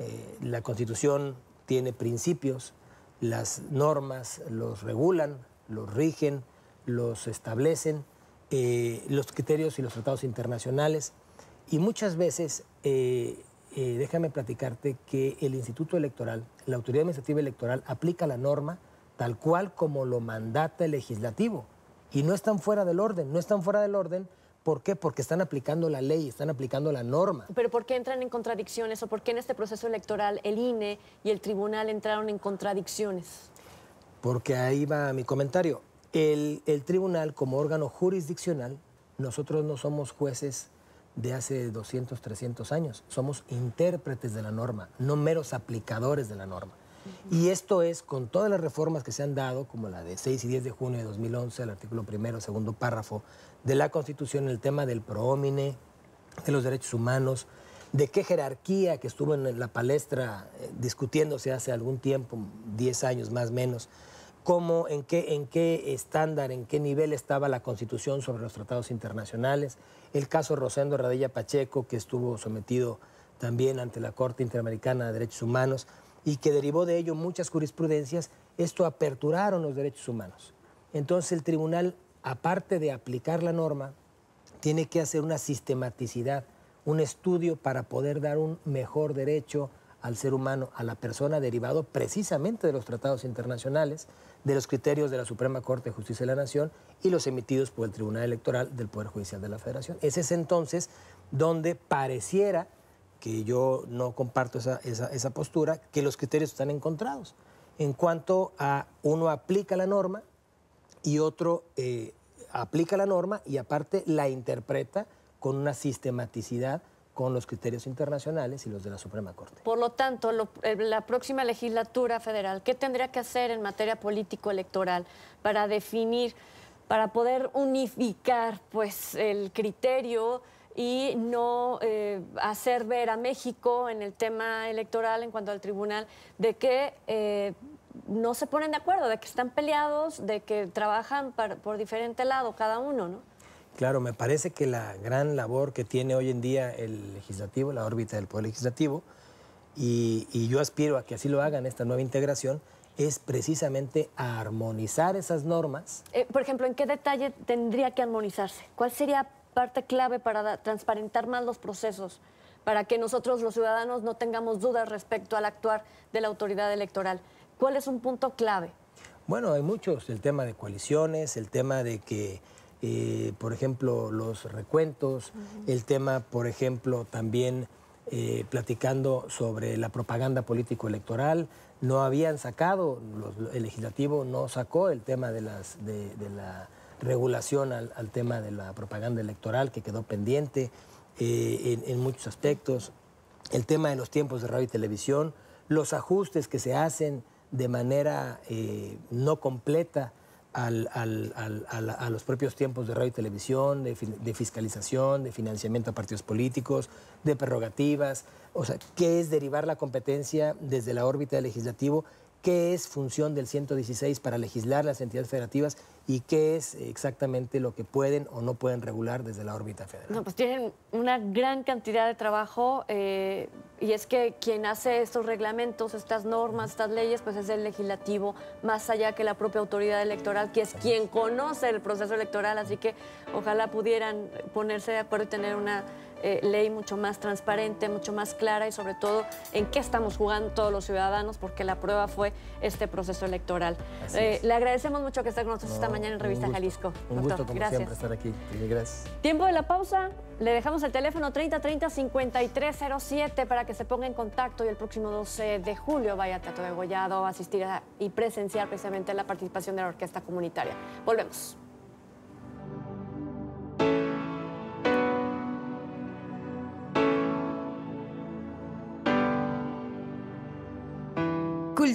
Eh, la Constitución tiene principios, las normas los regulan, los rigen, los establecen, eh, los criterios y los tratados internacionales. Y muchas veces, eh, déjame platicarte que el Instituto Electoral, la Autoridad Administrativa Electoral, aplica la norma tal cual como lo mandata el legislativo. Y no están fuera del orden, no están fuera del orden ¿Por qué? Porque están aplicando la ley, están aplicando la norma. Pero ¿por qué entran en contradicciones o por qué en este proceso electoral el INE y el tribunal entraron en contradicciones? Porque ahí va mi comentario. El, tribunal como órgano jurisdiccional, nosotros no somos jueces de hace 200, 300 años, somos intérpretes de la norma, no meros aplicadores de la norma. Y esto es con todas las reformas que se han dado, como la de 6 y 10 de junio de 2011, el artículo primero, segundo párrafo de la Constitución, el tema del proómine, de los derechos humanos, de qué jerarquía que estuvo en la palestra eh, discutiéndose hace algún tiempo, 10 años más o menos, cómo, en qué, en qué estándar, en qué nivel estaba la Constitución sobre los tratados internacionales, el caso Rosendo Radilla Pacheco, que estuvo sometido también ante la Corte Interamericana de Derechos Humanos y que derivó de ello muchas jurisprudencias, esto aperturaron los derechos humanos. Entonces el tribunal aparte de aplicar la norma, tiene que hacer una sistematicidad, un estudio para poder dar un mejor derecho al ser humano, a la persona, derivado precisamente de los tratados internacionales, de los criterios de la Suprema Corte de Justicia de la Nación y los emitidos por el Tribunal Electoral del Poder Judicial de la Federación. Ese Es entonces donde pareciera que yo no comparto esa, postura, que los criterios están encontrados. En cuanto a uno aplica la norma y otro eh, aplica la norma y aparte la interpreta con una sistematicidad con los criterios internacionales y los de la Suprema Corte. Por lo tanto, eh, la próxima legislatura federal, ¿qué tendría que hacer en materia político-electoral para definir, para poder unificar pues, el criterio y no eh, hacer ver a México en el tema electoral en cuanto al tribunal de que eh, no se ponen de acuerdo, de que están peleados, de que trabajan por diferente lado cada uno, Claro, me parece que la gran labor que tiene hoy en día el legislativo, la órbita del Poder Legislativo, y, yo aspiro a que así lo hagan esta nueva integración, es precisamente armonizar esas normas. Eh, por ejemplo, ¿en qué detalle tendría que armonizarse? ¿Cuál sería parte clave para transparentar más los procesos? Para que nosotros los ciudadanos no tengamos dudas respecto al actuar de la autoridad electoral. ¿Cuál es un punto clave? Bueno, hay muchos, el tema de coaliciones, el tema de que, eh, por ejemplo, los recuentos, el tema, por ejemplo, también eh, platicando sobre la propaganda político-electoral, no habían sacado, el legislativo no sacó el tema de, las, de, la regulación al, tema de la propaganda electoral que quedó pendiente eh, en, muchos aspectos, el tema de los tiempos de radio y televisión, los ajustes que se hacen de manera eh, no completa a, los propios tiempos de radio y televisión, de, de, fiscalización, de financiamiento a partidos políticos, de prerrogativas. O sea, ¿qué es derivar la competencia desde la órbita del legislativo qué es función del 116 para legislar las entidades federativas y qué es exactamente lo que pueden o no pueden regular desde la órbita federal. No, pues tienen una gran cantidad de trabajo eh, y es que quien hace estos reglamentos, estas normas, estas leyes, pues es el legislativo, más allá que la propia autoridad electoral, que es quien conoce el proceso electoral, así que ojalá pudieran ponerse de acuerdo y tener una eh, ley mucho más transparente, mucho más clara y sobre todo en qué estamos jugando todos los ciudadanos, porque la prueba fue este proceso electoral. Eh, le agradecemos mucho que esté con nosotros esta mañana en Revista Jalisco. Un gusto, gracias. siempre, estar aquí. Tiempo de la pausa. Le dejamos el teléfono 3030-5307 para que se ponga en contacto y el próximo 12 de julio vaya a Teatro Gollado a asistir y presenciar precisamente la participación de la orquesta comunitaria. Volvemos.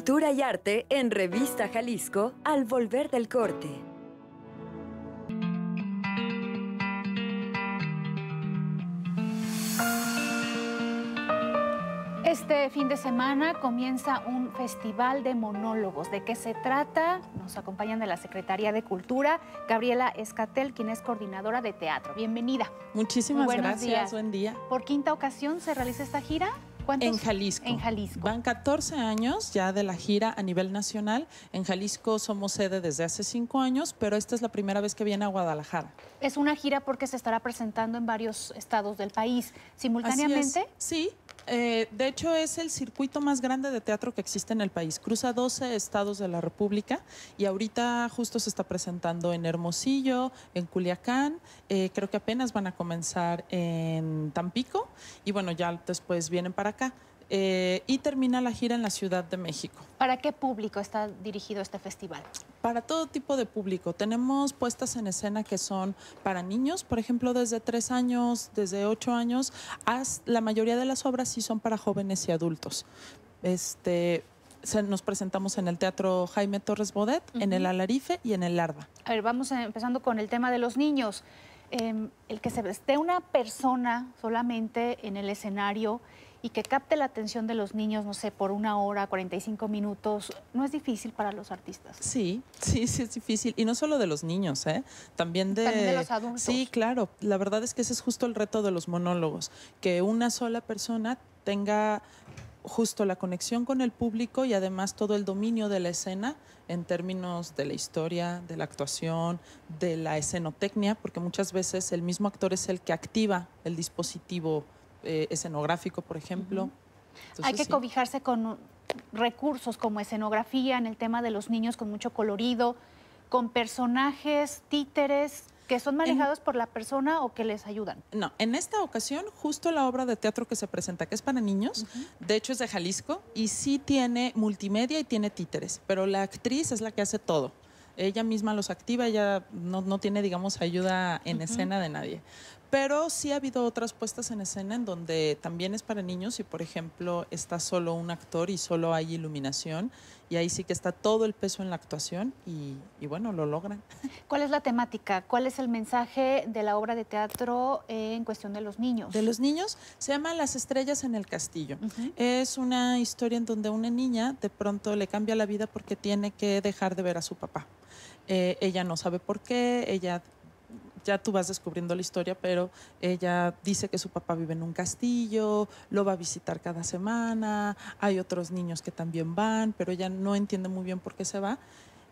Cultura y arte en Revista Jalisco al volver del corte. Este fin de semana comienza un festival de monólogos. ¿De qué se trata? Nos acompañan de la Secretaría de Cultura, Gabriela Escatel, quien es coordinadora de teatro. Bienvenida. Muchísimas Buenos gracias, días. buen día. ¿Por quinta ocasión se realiza esta gira? En Jalisco. En Jalisco. Van 14 años ya de la gira a nivel nacional. En Jalisco somos sede desde hace cinco años, pero esta es la primera vez que viene a Guadalajara. Es una gira porque se estará presentando en varios estados del país simultáneamente. Sí, eh, de hecho, es el circuito más grande de teatro que existe en el país. Cruza 12 estados de la República y ahorita justo se está presentando en Hermosillo, en Culiacán, eh, creo que apenas van a comenzar en Tampico y bueno, ya después vienen para acá. Eh, y termina la gira en la Ciudad de México. ¿Para qué público está dirigido este festival? Para todo tipo de público. Tenemos puestas en escena que son para niños, por ejemplo, desde tres años, desde ocho años, la mayoría de las obras sí son para jóvenes y adultos. Este, nos presentamos en el Teatro Jaime Torres Bodet, en el Alarife y en el Larda. A ver, vamos empezando con el tema de los niños. Em, el que se esté una persona solamente en el escenario y que capte la atención de los niños, no sé, por una hora, 45 minutos, ¿no es difícil para los artistas? Sí, sí, sí es difícil. Y no solo de los niños, ¿eh? También de, También de los adultos. Sí, claro. La verdad es que ese es justo el reto de los monólogos, que una sola persona tenga justo la conexión con el público y además todo el dominio de la escena en términos de la historia, de la actuación, de la escenotecnia, porque muchas veces el mismo actor es el que activa el dispositivo eh, escenográfico, por ejemplo. Hay que cobijarse con recursos como escenografía, en el tema de los niños con mucho colorido, con personajes, títeres que son manejados por la persona o que les ayudan. No, en esta ocasión justo la obra de teatro que se presenta, que es para niños, de hecho es de Jalisco y sí tiene multimedia y tiene títeres, pero la actriz es la que hace todo. Ella misma los activa, ella no, tiene, digamos, ayuda en escena de nadie. Pero sí ha habido otras puestas en escena en donde también es para niños y, por ejemplo, está solo un actor y solo hay iluminación y ahí sí que está todo el peso en la actuación y, bueno, lo logran. [laughs] ¿Cuál es la temática? ¿Cuál es el mensaje de la obra de teatro en cuestión de los niños? De los niños se llama Las estrellas en el castillo. Es una historia en donde una niña de pronto le cambia la vida porque tiene que dejar de ver a su papá. Eh, ella no sabe por qué, ella ya tú vas descubriendo la historia, pero ella dice que su papá vive en un castillo, lo va a visitar cada semana, hay otros niños que también van, pero ella no entiende muy bien por qué se va.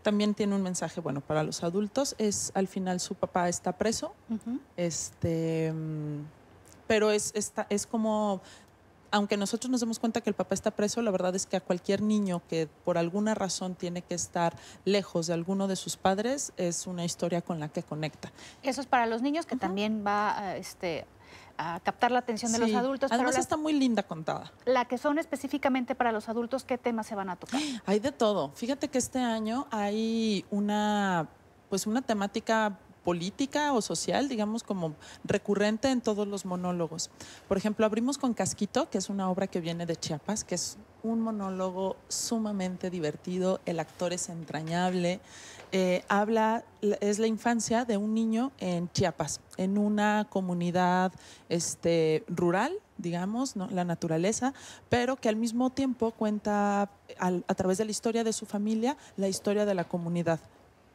También tiene un mensaje, bueno, para los adultos, es al final su papá está preso, este, mm, pero es, es como aunque nosotros nos demos cuenta que el papá está preso, la verdad es que a cualquier niño que por alguna razón tiene que estar lejos de alguno de sus padres, es una historia con la que conecta. Eso es para los niños que también va a, este, a captar la atención de los adultos. Además está muy linda contada. La que son específicamente para los adultos, ¿qué temas se van a tocar? Hay de todo. Fíjate que este año hay una, pues una temática política o social, digamos, como recurrente en todos los monólogos. Por ejemplo, abrimos con Casquito, que es una obra que viene de Chiapas, que es un monólogo sumamente divertido, el actor es entrañable, eh, habla, es la infancia de un niño en Chiapas, en una comunidad este, rural, digamos, la naturaleza, pero que al mismo tiempo cuenta a través de la historia de su familia, la historia de la comunidad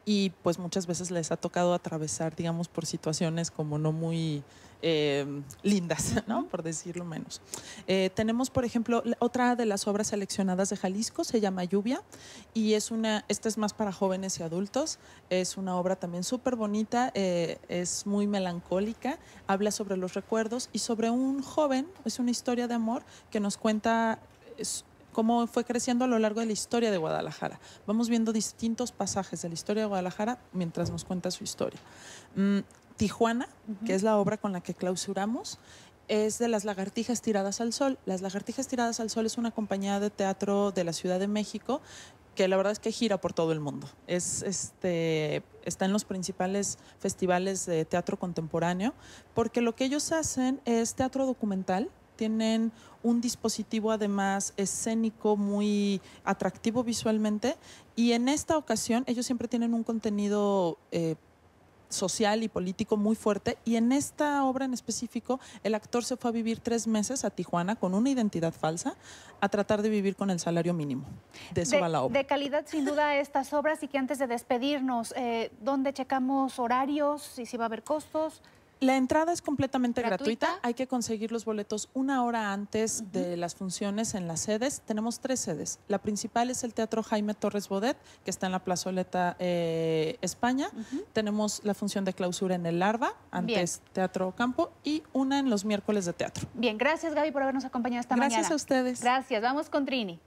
y pues muchas veces les ha tocado atravesar, digamos, por situaciones como no muy eh, lindas, ¿no? Por decirlo menos. Eh, tenemos, por ejemplo, otra de las obras seleccionadas de Jalisco, se llama Lluvia, y es una, esta es más para jóvenes y adultos, es una obra también súper bonita, eh, es muy melancólica, habla sobre los recuerdos y sobre un joven, es una historia de amor que nos cuenta cómo fue creciendo a lo largo de la historia de Guadalajara. Vamos viendo distintos pasajes de la historia de Guadalajara mientras nos cuenta su historia. Mm, Tijuana, que es la obra con la que clausuramos, es de Las Lagartijas Tiradas al Sol. Las Lagartijas Tiradas al Sol es una compañía de teatro de la Ciudad de México que la verdad es que gira por todo el mundo. Es, este, está en los principales festivales de teatro contemporáneo, porque lo que ellos hacen es teatro documental, tienen un dispositivo además escénico muy atractivo visualmente y en esta ocasión ellos siempre tienen un contenido... Eh, social y político muy fuerte y en esta obra en específico el actor se fue a vivir tres meses a Tijuana con una identidad falsa a tratar de vivir con el salario mínimo. De eso va la obra. De calidad sin duda estas obras y que antes de despedirnos, eh, ¿dónde checamos horarios y si va a haber costos? La entrada es completamente gratuita. Hay que conseguir los boletos una hora antes de las funciones en las sedes. Tenemos tres sedes. La principal es el Teatro Jaime Torres Bodet, que está en la plazoleta eh, España. Tenemos la función de clausura en el Larva, antes Teatro Campo, y una en los miércoles de teatro. Bien, gracias Gaby por habernos acompañado esta mañana. Gracias a ustedes. Gracias. Vamos con Trini.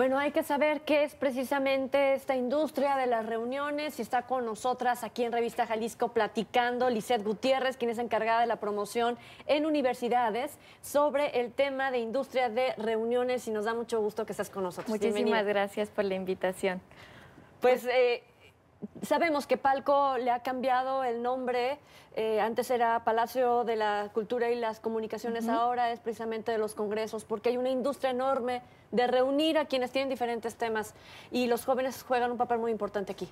Bueno, hay que saber qué es precisamente esta industria de las reuniones y está con nosotras aquí en Revista Jalisco platicando Lisette Gutiérrez, quien es encargada de la promoción en universidades sobre el tema de industria de reuniones y nos da mucho gusto que estés con nosotros. Muchísimas gracias por la invitación. Pues eh, Sabemos que Palco le ha cambiado el nombre, eh, antes era Palacio de la Cultura y las Comunicaciones, ahora es precisamente de los congresos, porque hay una industria enorme de reunir a quienes tienen diferentes temas y los jóvenes juegan un papel muy importante aquí.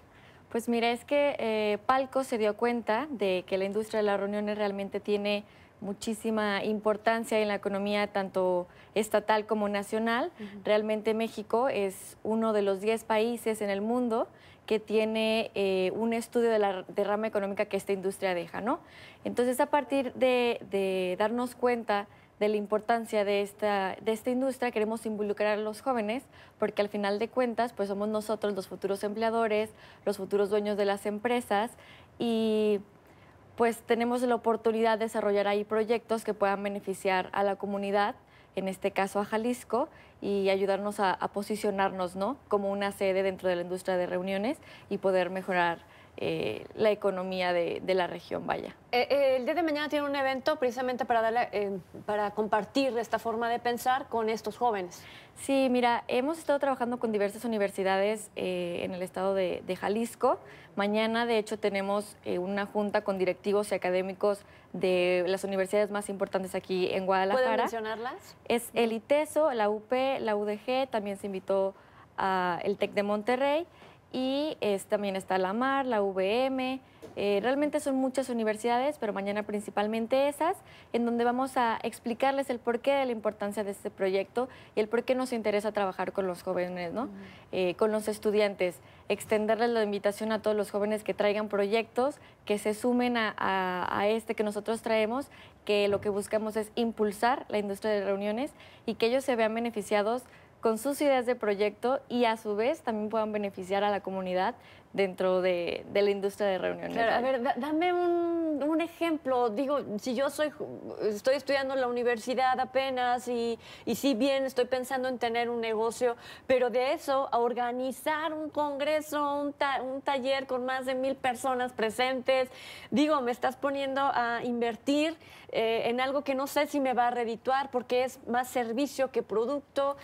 Pues mira, es que eh, Palco se dio cuenta de que la industria de las reuniones realmente tiene muchísima importancia en la economía tanto estatal como nacional. Realmente México es uno de los 10 países en el mundo que tiene eh, un estudio de la derrama económica que esta industria deja, Entonces, a partir de, darnos cuenta de la importancia de esta, de esta industria, queremos involucrar a los jóvenes, porque al final de cuentas, pues somos nosotros los futuros empleadores, los futuros dueños de las empresas y pues tenemos la oportunidad de desarrollar ahí proyectos que puedan beneficiar a la comunidad en este caso a Jalisco, y ayudarnos a, posicionarnos ¿no? como una sede dentro de la industria de reuniones y poder mejorar eh, la economía de, la región. Vaya. Eh, eh, el día de mañana tiene un evento precisamente para, darle, para compartir esta forma de pensar con estos jóvenes. Sí, mira, hemos estado trabajando con diversas universidades en el estado de, Jalisco. Mañana, de hecho, tenemos una junta con directivos y académicos de las universidades más importantes aquí en Guadalajara. ¿Pueden mencionarlas? Es el ITESO, la UP, la UDG, también se invitó a el TEC de Monterrey y también está la MAR, la VM. Eh, realmente son muchas universidades, pero mañana principalmente esas, en donde vamos a explicarles el porqué de la importancia de este proyecto y el por qué nos interesa trabajar con los jóvenes, eh, con los estudiantes. Extenderles la invitación a todos los jóvenes que traigan proyectos, que se sumen a este que nosotros traemos, que lo que buscamos es impulsar la industria de reuniones y que ellos se vean beneficiados con sus ideas de proyecto y a su vez también puedan beneficiar a la comunidad dentro de, la industria de reuniones. a ver, dame un, ejemplo. Digo, si yo soy, estoy estudiando en la universidad apenas y, y si bien estoy pensando en tener un negocio, pero de eso a organizar un congreso, un, un taller con más de mil personas presentes, digo, me estás poniendo a invertir eh, en algo que no sé si me va a redituar porque es más servicio que producto.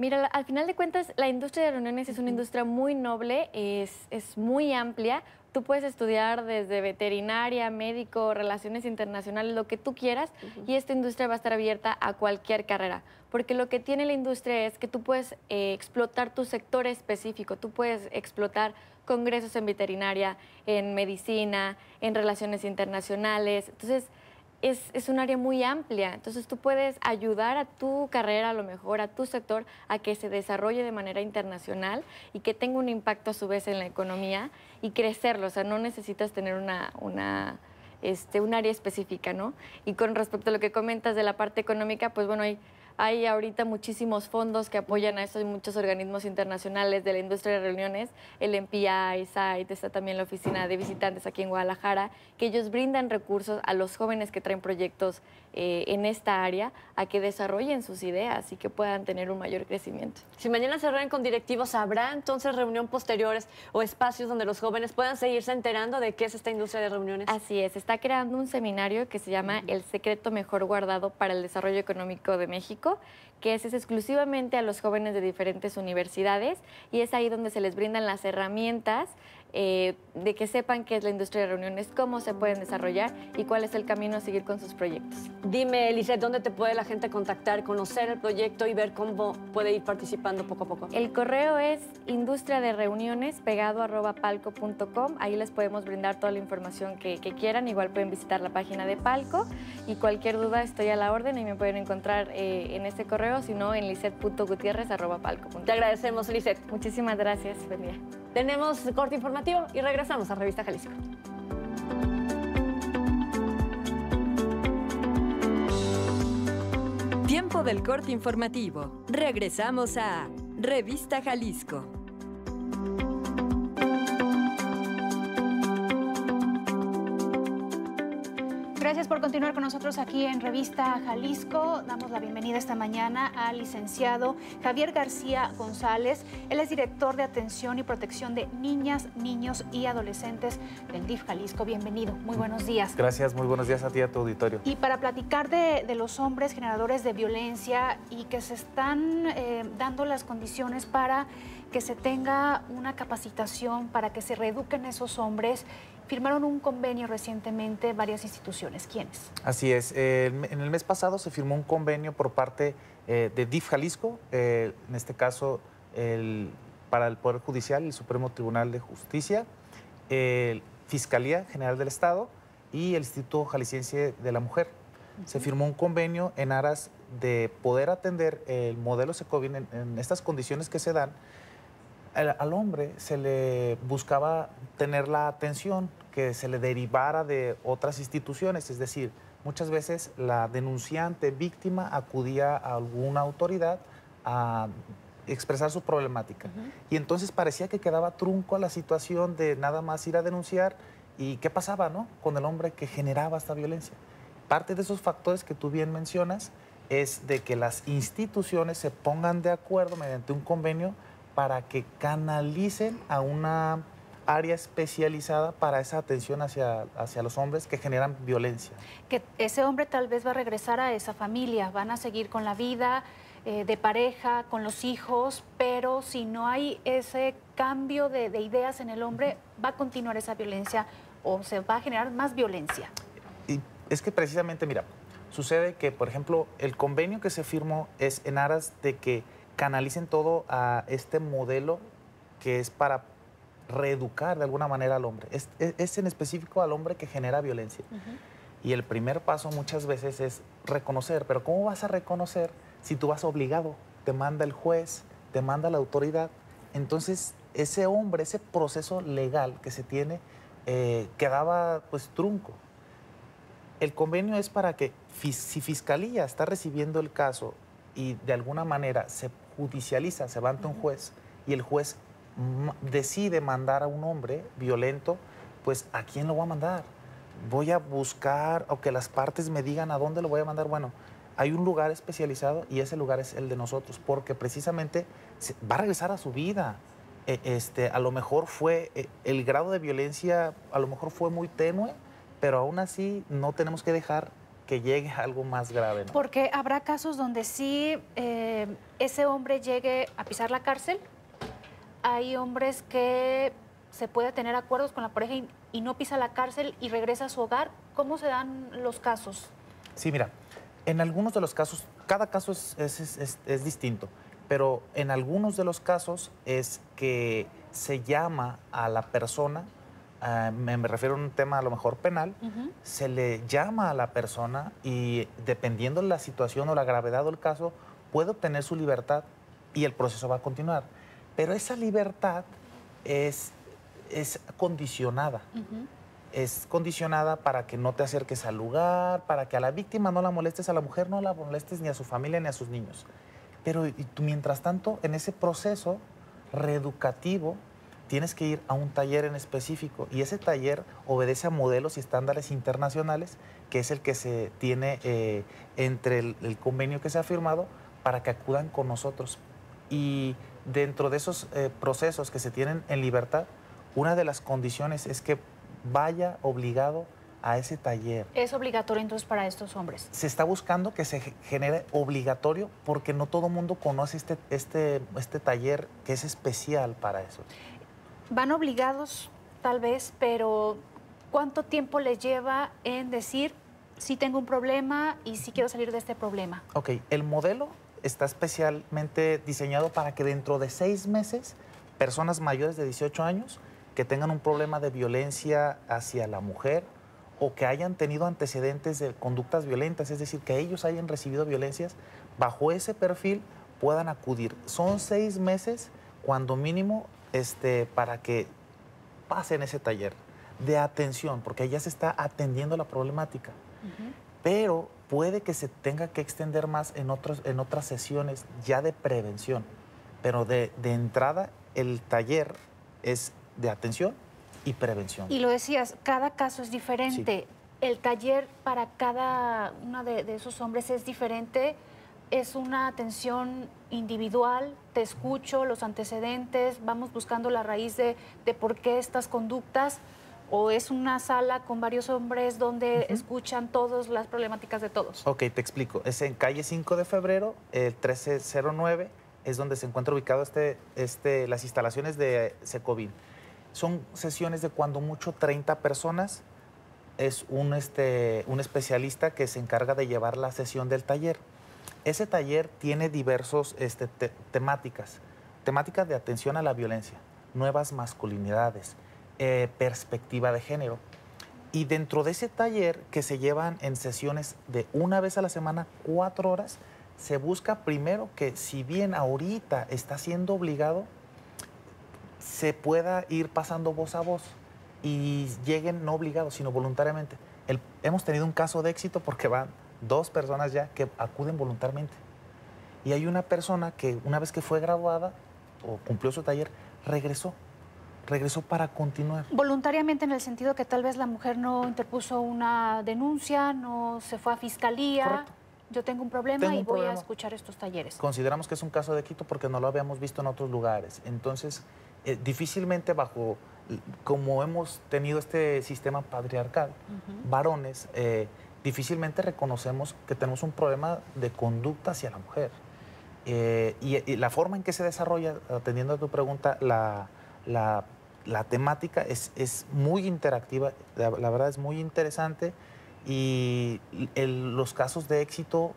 Mira, al final de cuentas, la industria de reuniones es una industria muy noble, es, es muy amplia. Tú puedes estudiar desde veterinaria, médico, relaciones internacionales, lo que tú quieras, y esta industria va a estar abierta a cualquier carrera. Porque lo que tiene la industria es que tú puedes eh, explotar tu sector específico, tú puedes explotar congresos en veterinaria, en medicina, en relaciones internacionales. Entonces, es, es, un área muy amplia. Entonces tú puedes ayudar a tu carrera, a lo mejor a tu sector, a que se desarrolle de manera internacional y que tenga un impacto a su vez en la economía y crecerlo. O sea, no necesitas tener una, una este, un área específica, ¿no? Y con respecto a lo que comentas de la parte económica, pues bueno, hay hay ahorita muchísimos fondos que apoyan a estos muchos organismos internacionales de la industria de reuniones, el MPI, SITE, está también la oficina de visitantes aquí en Guadalajara, que ellos brindan recursos a los jóvenes que traen proyectos eh, en esta área a que desarrollen sus ideas y que puedan tener un mayor crecimiento. Si mañana se reúnen con directivos, ¿habrá entonces reunión posteriores o espacios donde los jóvenes puedan seguirse enterando de qué es esta industria de reuniones? Así es, está creando un seminario que se llama El secreto mejor guardado para el desarrollo económico de México, que es, es exclusivamente a los jóvenes de diferentes universidades y es ahí donde se les brindan las herramientas eh, de que sepan qué es la industria de reuniones, cómo se pueden desarrollar y cuál es el camino a seguir con sus proyectos. Dime, Elise, ¿dónde te puede la gente contactar, conocer el proyecto y ver cómo puede ir participando poco a poco? El correo es industria de reuniones pegado Ahí les podemos brindar toda la información que, quieran. Igual pueden visitar la página de Palco y cualquier duda estoy a la orden y me pueden encontrar eh, en este correo, si no en liset.gutierrez Te agradecemos, Lizeth. Muchísimas gracias. Buen día. Tenemos corte informativo y regresamos a Revista Jalisco. Tiempo del corte informativo. Regresamos a Revista Jalisco. Gracias por continuar con nosotros aquí en Revista Jalisco. Damos la bienvenida esta mañana al licenciado Javier García González. Él es director de atención y protección de niñas, niños y adolescentes del DIF Jalisco. Bienvenido, muy buenos días. Gracias, muy buenos días a ti y a tu auditorio. Y para platicar de, los hombres generadores de violencia y que se están eh, dando las condiciones para que se tenga una capacitación, para que se reeduquen esos hombres firmaron un convenio recientemente varias instituciones. ¿Quiénes? Así es. en el mes pasado se firmó un convenio por parte eh, de DIF Jalisco, eh, en este caso para el Poder Judicial, el Supremo Tribunal de Justicia, Fiscalía General del Estado y el Instituto Jalisciense de la Mujer. Se firmó un convenio en aras de poder atender el modelo SECOVID en estas condiciones que se dan al hombre se le buscaba tener la atención que se le derivara de otras instituciones, es decir, muchas veces la denunciante víctima acudía a alguna autoridad a expresar su problemática. Y entonces parecía que quedaba trunco a la situación de nada más ir a denunciar y qué pasaba, ¿no? Con el hombre que generaba esta violencia. Parte de esos factores que tú bien mencionas es de que las instituciones se pongan de acuerdo mediante un convenio para que canalicen a una área especializada para esa atención hacia, hacia los hombres que generan violencia. Que ese hombre tal vez va a regresar a esa familia, van a seguir con la vida eh, de pareja, con los hijos, pero si no hay ese cambio de, de ideas en el hombre, va a continuar esa violencia o se va a generar más violencia. Y es que precisamente, mira, sucede que, por ejemplo, el convenio que se firmó es en aras de que canalicen todo a este modelo que es para reeducar de alguna manera al hombre. Es, en específico al hombre que genera violencia. Y el primer paso muchas veces es reconocer, pero ¿cómo vas a reconocer si tú vas obligado? Te manda el juez, te manda la autoridad. Entonces, ese hombre, ese proceso legal que se tiene, eh, quedaba pues trunco. El convenio es para que si Fiscalía está recibiendo el caso y de alguna manera se judicializa se levanta un juez y el juez decide mandar a un hombre violento, pues ¿a quién lo va a mandar? Voy a buscar o que las partes me digan a dónde lo voy a mandar. Bueno, hay un lugar especializado y ese lugar es el de nosotros, porque precisamente va a regresar a su vida. E, este, a lo mejor fue eh, el grado de violencia, a lo mejor fue muy tenue, pero aún así no tenemos que dejar que llegue algo más grave. Porque habrá casos donde sí eh, ese hombre llegue a pisar la cárcel. Hay hombres que se puede tener acuerdos con la pareja y, no pisa la cárcel y regresa a su hogar. ¿Cómo se dan los casos? Sí, mira, en algunos de los casos, cada caso es, es, distinto, pero en algunos de los casos es que se llama a la persona me, refiero a un tema a lo mejor penal, se le llama a la persona y dependiendo de la situación o la gravedad del caso, puede obtener su libertad y el proceso va a continuar. Pero esa libertad es, condicionada. Es condicionada para que no te acerques al lugar, para que a la víctima no la molestes, a la mujer no la molestes ni a su familia ni a sus niños. Pero mientras tanto, en ese proceso reeducativo, tienes que ir a un taller en específico y ese taller obedece a modelos y estándares internacionales, que es el que se tiene eh, entre el, convenio que se ha firmado para que acudan con nosotros. Y dentro de esos eh, procesos que se tienen en libertad, una de las condiciones es que vaya obligado a ese taller. ¿Es obligatorio entonces para estos hombres? Se está buscando que se genere obligatorio porque no todo el mundo conoce este, este, este taller que es especial para eso van obligados tal vez, pero ¿cuánto tiempo les lleva en decir si tengo un problema y si quiero salir de este problema? Ok, el modelo está especialmente diseñado para que dentro de seis meses personas mayores de 18 años que tengan un problema de violencia hacia la mujer o que hayan tenido antecedentes de conductas violentas, es decir, que ellos hayan recibido violencias, bajo ese perfil puedan acudir. Son seis meses cuando mínimo este, para que pasen ese taller de atención, porque ya se está atendiendo la problemática. Pero puede que se tenga que extender más en, otros, en otras sesiones ya de prevención. Pero de, entrada, el taller es de atención y prevención. Y lo decías, cada caso es diferente. El taller para cada uno de esos hombres es diferente es una atención individual, te escucho, los antecedentes, vamos buscando la raíz de, por qué estas conductas, o es una sala con varios hombres donde escuchan todas las problemáticas de todos. Ok, te explico. Es en calle 5 de febrero, el 1309, es donde se encuentra ubicado este, este, las instalaciones de Secovin. Son sesiones de cuando mucho 30 personas. Es este, un especialista que se encarga de llevar la sesión del taller. Ese taller tiene diversos este, temáticas, temáticas de atención a la violencia, nuevas masculinidades, eh, perspectiva de género. Y dentro de ese taller que se llevan en sesiones de una vez a la semana, cuatro horas, se busca primero que si bien ahorita está siendo obligado, se pueda ir pasando voz a voz y lleguen no obligados, sino voluntariamente. hemos tenido un caso de éxito porque van dos personas ya que acuden voluntariamente. Y hay una persona que una vez que fue graduada o cumplió su taller, regresó. Regresó para continuar. Voluntariamente en el sentido que tal vez la mujer no interpuso una denuncia, no se fue a fiscalía. Yo tengo un problema y voy a escuchar estos talleres. Consideramos que es un caso de Quito porque no lo habíamos visto en otros lugares. Entonces, eh, difícilmente bajo, como hemos tenido este sistema patriarcal, varones... Eh, difícilmente reconocemos que tenemos un problema de conducta hacia la mujer. Eh, y, la forma en que se desarrolla, atendiendo a tu pregunta, la, temática es, muy interactiva, la, verdad es muy interesante y los casos de éxito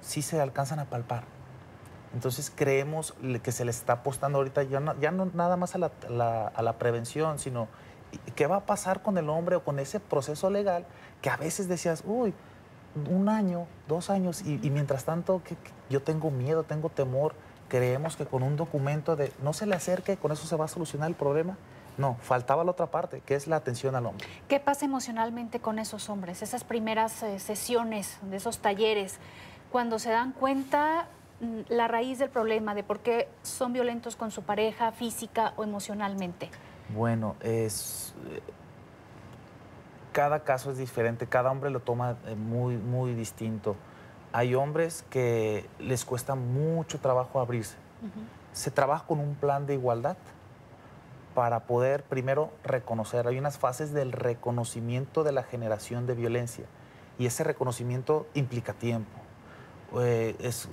sí se alcanzan a palpar. Entonces creemos que se le está apostando ahorita ya ya no nada más a la, a la prevención, sino ¿Qué va a pasar con el hombre o con ese proceso legal que a veces decías, uy, un año, dos años, y, mientras tanto yo tengo miedo, tengo temor, creemos que con un documento de no se le acerque, con eso se va a solucionar el problema? No, faltaba la otra parte, que es la atención al hombre. ¿Qué pasa emocionalmente con esos hombres? Esas primeras eh, sesiones, de esos talleres, cuando se dan cuenta mm, la raíz del problema, de por qué son violentos con su pareja física o emocionalmente. Bueno, cada caso es diferente, cada hombre lo toma eh, muy, muy distinto. Hay hombres que les cuesta mucho trabajo abrirse. Se trabaja con un plan de igualdad para poder primero reconocer. Hay unas fases del reconocimiento de la generación de violencia y ese reconocimiento implica tiempo eh, es,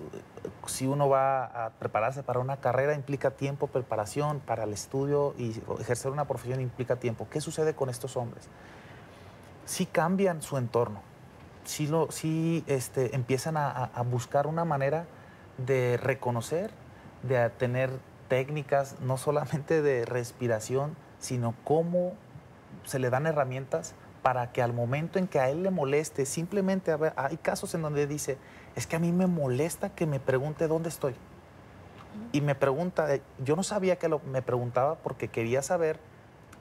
si uno va a prepararse para una carrera, implica tiempo, preparación para el estudio y ejercer una profesión implica tiempo. ¿Qué sucede con estos hombres? Si cambian su entorno, si, lo, este, empiezan a, buscar una manera de reconocer, de tener técnicas no solamente de respiración, sino cómo se le dan herramientas para que al momento en que a él le moleste, simplemente hay casos en donde dice, es que a mí me molesta que me pregunte dónde estoy. Y me pregunta, eh, yo no sabía que lo, me preguntaba porque quería saber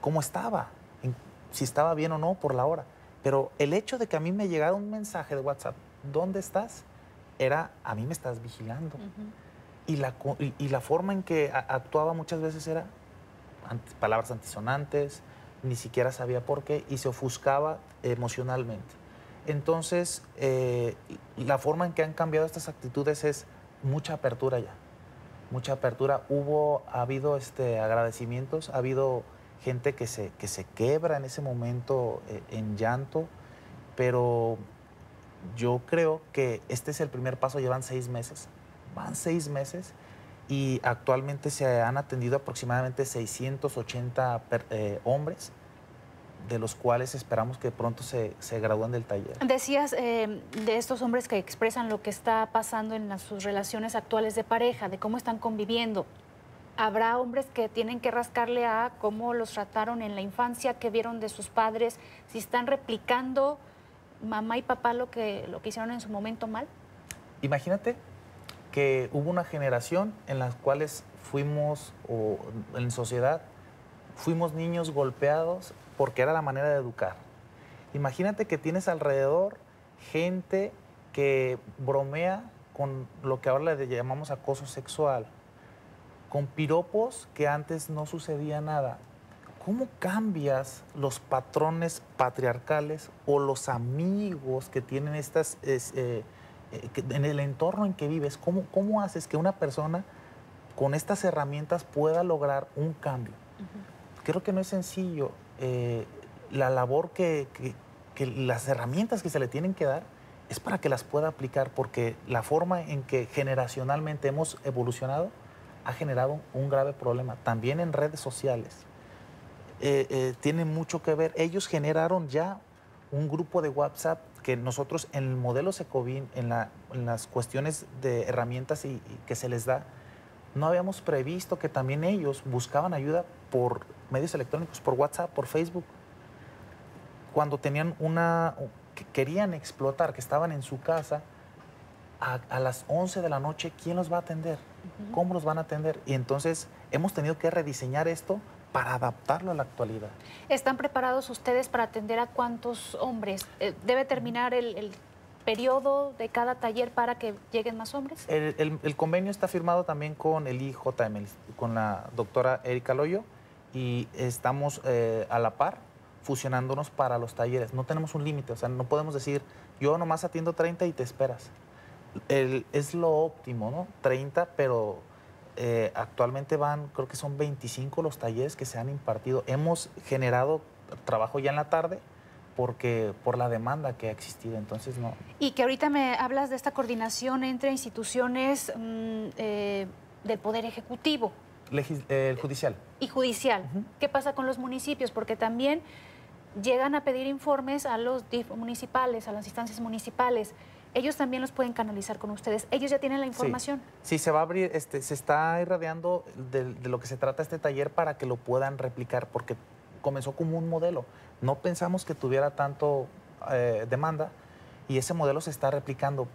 cómo estaba, si estaba bien o no por la hora. Pero el hecho de que a mí me llegara un mensaje de WhatsApp, ¿dónde estás? Era, a mí me estás vigilando. y, la, forma en que actuaba muchas veces era palabras antisonantes, ni siquiera sabía por qué y se ofuscaba emocionalmente. Entonces, eh, la forma en que han cambiado estas actitudes es mucha apertura ya. Mucha apertura. Hubo, ha habido este, agradecimientos, ha habido gente que se, quebra en ese momento eh, en llanto, pero yo creo que este es el primer paso, llevan seis meses, van seis meses y actualmente se han atendido aproximadamente 680 eh, hombres de los cuales esperamos que pronto se, se gradúen del taller. Decías eh, de estos hombres que expresan lo que está pasando en sus relaciones actuales de pareja, de cómo están conviviendo. Habrá hombres que tienen que rascarle a cómo los trataron en la infancia, qué vieron de sus padres, si están replicando mamá y papá lo que, lo que hicieron en su momento mal. Imagínate que hubo una generación en las cuales fuimos, o en sociedad, fuimos niños golpeados porque era la manera de educar. Imagínate que tienes alrededor gente que bromea con lo que ahora le llamamos acoso sexual, con piropos que antes no sucedía nada. ¿Cómo cambias los patrones patriarcales o los amigos que tienen estas, eh, eh, en el entorno en que vives? ¿Cómo, ¿Cómo haces que una persona con estas herramientas pueda lograr un cambio? Creo que no es sencillo. Eh, la labor que, las herramientas que se le tienen que dar es para que las pueda aplicar, porque la forma en que generacionalmente hemos evolucionado ha generado un grave problema, también en redes sociales. Eh, eh, tienen mucho que ver, ellos generaron ya un grupo de WhatsApp que nosotros en el modelo se en, en las cuestiones de herramientas y que se les da, no habíamos previsto que también ellos buscaban ayuda por medios electrónicos, por WhatsApp, por Facebook, cuando tenían una, que querían explotar, que estaban en su casa, a, las 11 de la noche, ¿quién los va a atender? ¿Cómo los van a atender? Y entonces hemos tenido que rediseñar esto para adaptarlo a la actualidad. ¿Están preparados ustedes para atender a cuántos hombres? Eh, ¿Debe terminar el, periodo de cada taller para que lleguen más hombres? El, el, convenio está firmado también con el IJM, con la doctora Erika Loyo, y estamos eh, a la par fusionándonos para los talleres. No tenemos un límite, o sea, no podemos decir, yo nomás atiendo 30 y te esperas. es lo óptimo, ¿no? 30, pero eh, actualmente van, creo que son 25 los talleres que se han impartido. Hemos generado trabajo ya en la tarde porque por la demanda que ha existido, entonces no. Y que ahorita me hablas de esta coordinación entre instituciones mm, eh, del Poder Ejecutivo. el judicial judicial. ¿Qué pasa con los municipios? Porque también llegan a pedir informes a los municipales, a las instancias municipales. Ellos también los pueden canalizar con ustedes. Ellos ya tienen la información. Sí, se va a abrir, este, se está irradiando de, lo que se trata este taller para que lo puedan replicar, porque comenzó como un modelo. No pensamos que tuviera tanto eh, demanda y ese modelo se está replicando.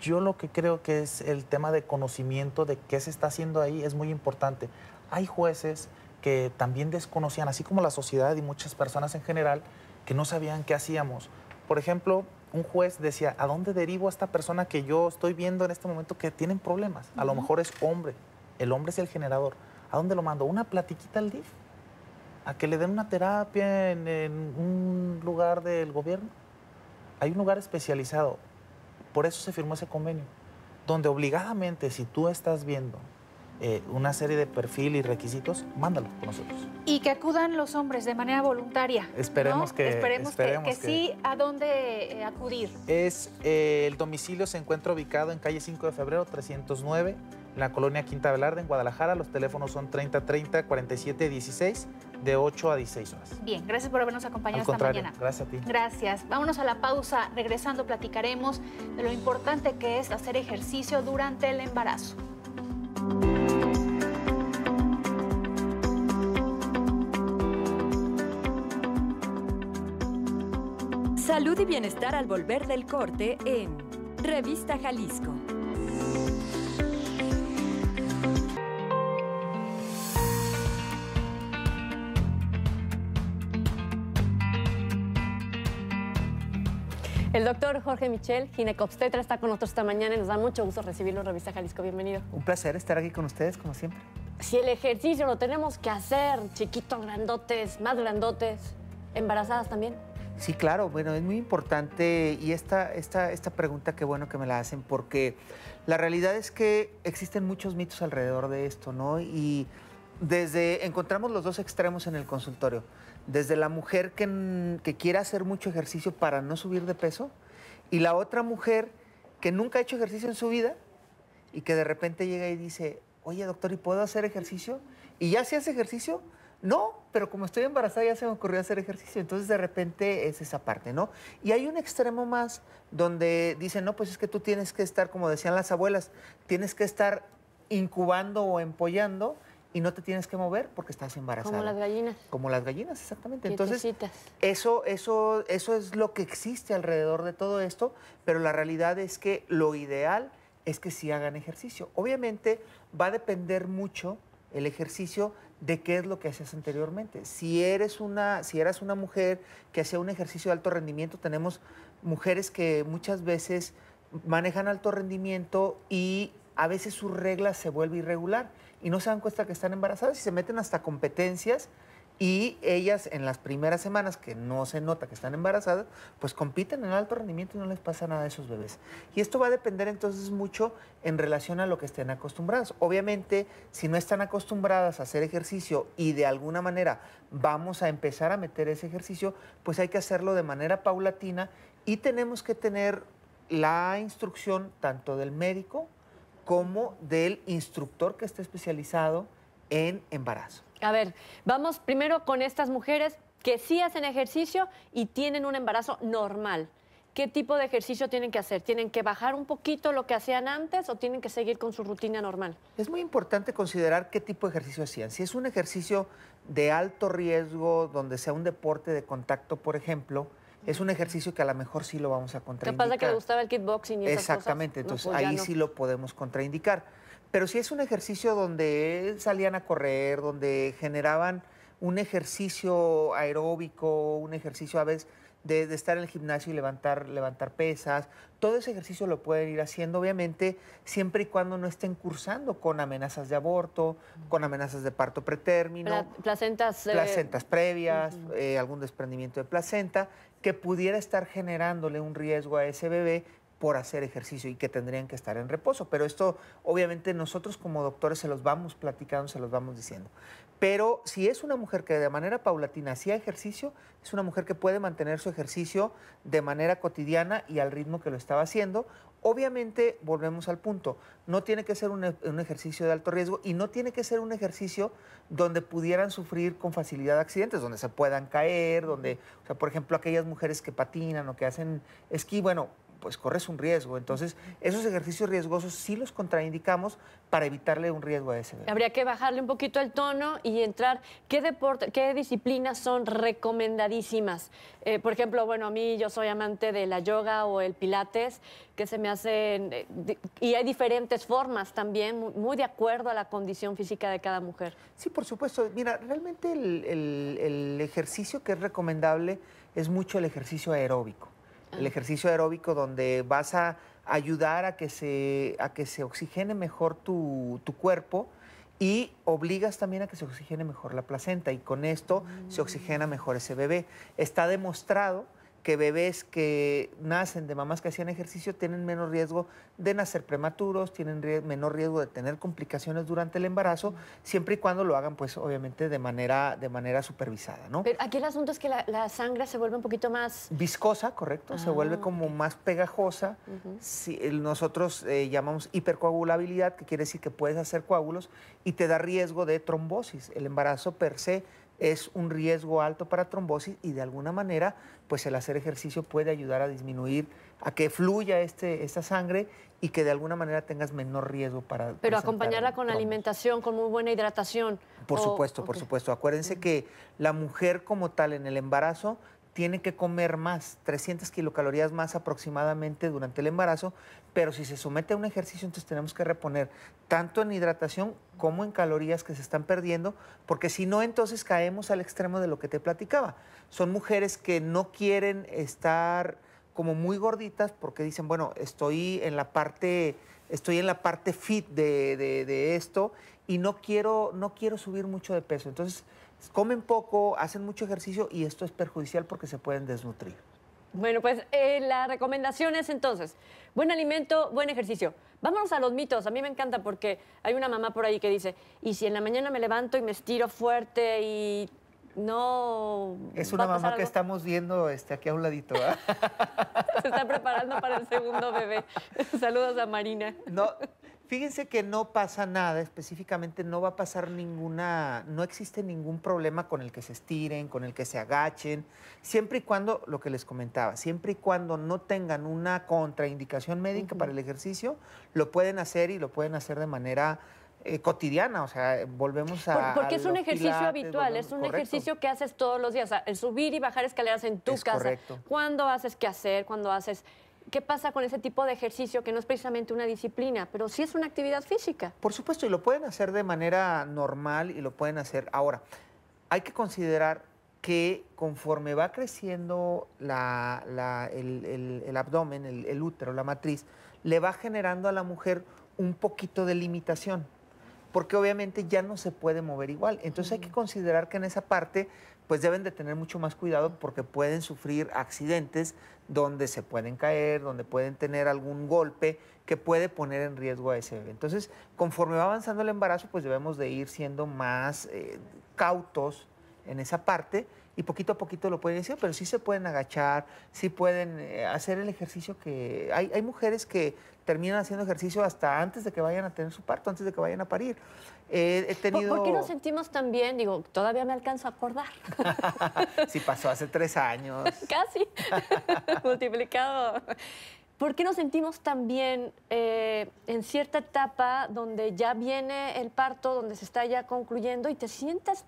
Yo lo que creo que es el tema de conocimiento de qué se está haciendo ahí es muy importante hay jueces que también desconocían, así como la sociedad y muchas personas en general, que no sabían qué hacíamos. Por ejemplo, un juez decía, ¿a dónde derivo a esta persona que yo estoy viendo en este momento que tienen problemas? A lo mejor es hombre, el hombre es el generador. ¿A dónde lo mando? ¿Una platiquita al DIF? ¿A que le den una terapia en un lugar del gobierno? Hay un lugar especializado, por eso se firmó ese convenio, donde obligadamente si tú estás viendo eh, una serie de perfil y requisitos, mándalo con nosotros. Y que acudan los hombres de manera voluntaria. Esperemos que Esperemos, que, sí, ¿a dónde eh, acudir? Es eh, el domicilio se encuentra ubicado en calle 5 de febrero 309, en la colonia Quinta Velarde, en Guadalajara. Los teléfonos son 3030 4716 de 8 a 16 horas. Bien, gracias por habernos acompañado esta mañana. Gracias a ti. Gracias. Vámonos a la pausa. Regresando platicaremos de lo importante que es hacer ejercicio durante el embarazo. Salud y bienestar al volver del corte en Revista Jalisco. El doctor Jorge Michel, ginecobstetra, está con nosotros esta mañana y nos da mucho gusto recibirlo en Revista Jalisco. Bienvenido. Un placer estar aquí con ustedes, como siempre. Si el ejercicio lo tenemos que hacer, chiquitos, grandotes, más grandotes, embarazadas también. Sí, claro, bueno, es muy importante y esta, esta, esta pregunta qué bueno que me la hacen porque la realidad es que existen muchos mitos alrededor de esto, ¿no? Y desde, encontramos los dos extremos en el consultorio, desde la mujer que, que quiere hacer mucho ejercicio para no subir de peso y la otra mujer que nunca ha hecho ejercicio en su vida y que de repente llega y dice, oye doctor, ¿y puedo hacer ejercicio? Y ya si hace ejercicio, no, pero como estoy embarazada ya se me ocurrió hacer ejercicio, entonces de repente es esa parte, ¿no? Y hay un extremo más donde dicen, no, pues es que tú tienes que estar, como decían las abuelas, tienes que estar incubando o empollando y no te tienes que mover porque estás embarazada. Como las gallinas. Como las gallinas, exactamente. Entonces, eso, eso, eso es lo que existe alrededor de todo esto, pero la realidad es que lo ideal es que sí hagan ejercicio. Obviamente va a depender mucho el ejercicio de qué es lo que hacías anteriormente. Si eres una, si eras una mujer que hacía un ejercicio de alto rendimiento, tenemos mujeres que muchas veces manejan alto rendimiento y a veces su regla se vuelve irregular y no se dan cuenta que están embarazadas y se meten hasta competencias y ellas en las primeras semanas que no se nota que están embarazadas, pues compiten en alto rendimiento y no les pasa nada a esos bebés. Y esto va a depender entonces mucho en relación a lo que estén acostumbradas. Obviamente, si no están acostumbradas a hacer ejercicio y de alguna manera vamos a empezar a meter ese ejercicio, pues hay que hacerlo de manera paulatina y tenemos que tener la instrucción tanto del médico como del instructor que esté especializado en embarazo. A ver, vamos primero con estas mujeres que sí hacen ejercicio y tienen un embarazo normal. ¿Qué tipo de ejercicio tienen que hacer? ¿Tienen que bajar un poquito lo que hacían antes o tienen que seguir con su rutina normal? Es muy importante considerar qué tipo de ejercicio hacían. Si es un ejercicio de alto riesgo, donde sea un deporte de contacto, por ejemplo, es un ejercicio que a lo mejor sí lo vamos a contraindicar. ¿Qué pasa? que le gustaba el kickboxing y esas Exactamente, entonces pues ahí sí lo podemos contraindicar. Pero si es un ejercicio donde salían a correr, donde generaban un ejercicio aeróbico, un ejercicio a veces de, estar en el gimnasio y levantar, levantar pesas. Todo ese ejercicio lo pueden ir haciendo, obviamente, siempre y cuando no estén cursando con amenazas de aborto, con amenazas de parto pretérmino. placentas. Eh, placentas previas, eh, algún desprendimiento de placenta, que pudiera estar generándole un riesgo a ese bebé por hacer ejercicio y que tendrían que estar en reposo. Pero esto, obviamente, nosotros como doctores se los vamos platicando, se los vamos diciendo. Pero si es una mujer que de manera paulatina hacía ejercicio, es una mujer que puede mantener su ejercicio de manera cotidiana y al ritmo que lo estaba haciendo. Obviamente, volvemos al punto, no tiene que ser un, ejercicio de alto riesgo y no tiene que ser un ejercicio donde pudieran sufrir con facilidad accidentes, donde se puedan caer, donde, o sea, por ejemplo, aquellas mujeres que patinan o que hacen esquí, bueno, pues corres un riesgo. Entonces, esos ejercicios riesgosos sí los contraindicamos para evitarle un riesgo a ese. Habría que bajarle un poquito el tono y entrar. ¿Qué deporte, qué disciplinas son recomendadísimas? Eh, por ejemplo, bueno, a mí yo soy amante de la yoga o el pilates, que se me hacen eh, y hay diferentes formas también, muy, de acuerdo a la condición física de cada mujer. Sí, por supuesto. Mira, realmente el ejercicio que es recomendable es mucho el ejercicio aeróbico el ejercicio aeróbico donde vas a ayudar a que se, a que se oxigene mejor tu, cuerpo y obligas también a que se oxigene mejor la placenta y con esto se mm. oxigena mejor ese bebé. Está demostrado que bebés que nacen de mamás que hacían ejercicio tienen menos riesgo de nacer prematuros, tienen menos menor riesgo de tener complicaciones durante el embarazo, siempre y cuando lo hagan, pues obviamente de manera, de manera supervisada, ¿no? Pero aquí el asunto es que la, sangre se vuelve un poquito más... Viscosa, correcto, se vuelve ah, como más pegajosa. si, nosotros eh, llamamos hipercoagulabilidad, que quiere decir que puedes hacer coágulos y te da riesgo de trombosis. El embarazo per se es un riesgo alto para trombosis y de alguna manera, pues el hacer ejercicio puede ayudar a disminuir, a que fluya este, esta sangre y que de alguna manera tengas menor riesgo para... Pero acompañarla con alimentación, con muy buena hidratación. Por supuesto, por supuesto. Acuérdense que la mujer como tal en el embarazo tiene que comer más, 300 kilocalorías más aproximadamente durante el embarazo, pero si se somete a un ejercicio, entonces tenemos que reponer tanto en hidratación como en calorías que se están perdiendo, porque si no, entonces caemos al extremo de lo que te platicaba. Son mujeres que no quieren estar como muy gorditas porque dicen, bueno, estoy en la parte, estoy en la parte fit de, esto y no quiero, no quiero subir mucho de peso. Entonces, comen poco, hacen mucho ejercicio y esto es perjudicial porque se pueden desnutrir. Bueno, pues eh, la recomendación es entonces, buen alimento, buen ejercicio. Vámonos a los mitos, a mí me encanta porque hay una mamá por ahí que dice, y si en la mañana me levanto y me estiro fuerte y no... Es una mamá que estamos viendo este, aquí a un ladito. ¿ah? [laughs] Se está preparando para el segundo bebé. [laughs] Saludos a Marina. No, Fíjense que no pasa nada, específicamente no va a pasar ninguna, no existe ningún problema con el que se estiren, con el que se agachen, siempre y cuando, lo que les comentaba, siempre y cuando no tengan una contraindicación médica para el ejercicio, lo pueden hacer y lo pueden hacer de manera eh, cotidiana, o sea, volvemos a... Porque es un ejercicio habitual, es un ejercicio que haces todos los días, el subir y bajar escaleras en tu casa. Correcto. ¿Cuándo haces qué hacer? cuando haces ¿Qué pasa con ese tipo de ejercicio que no es precisamente una disciplina, pero sí es una actividad física? Por supuesto, y lo pueden hacer de manera normal y lo pueden hacer ahora. Hay que considerar que conforme va creciendo la, el, abdomen, el, útero, la matriz, le va generando a la mujer un poquito de limitación, porque obviamente ya no se puede mover igual. Entonces hay que mm. considerar que en esa parte pues deben de tener mucho más cuidado porque pueden sufrir accidentes donde se pueden caer, donde pueden tener algún golpe que puede poner en riesgo a ese bebé. Entonces, conforme va avanzando el embarazo, pues debemos de ir siendo más eh, cautos en esa parte y poquito a poquito lo pueden decir, pero sí se pueden agachar, sí pueden eh, hacer el ejercicio que hay, hay mujeres que terminan haciendo ejercicio hasta antes de que vayan a tener su parto, antes de que vayan a parir. he tenido... ¿Por, qué nos sentimos tan bien? Digo, todavía me alcanzo a acordar. Si [laughs] pasó hace tres años. [laughs] Casi, [laughs] multiplicado. ¿Por qué nos sentimos tan bien eh, en cierta etapa donde ya viene el parto, donde se está ya concluyendo y te sientas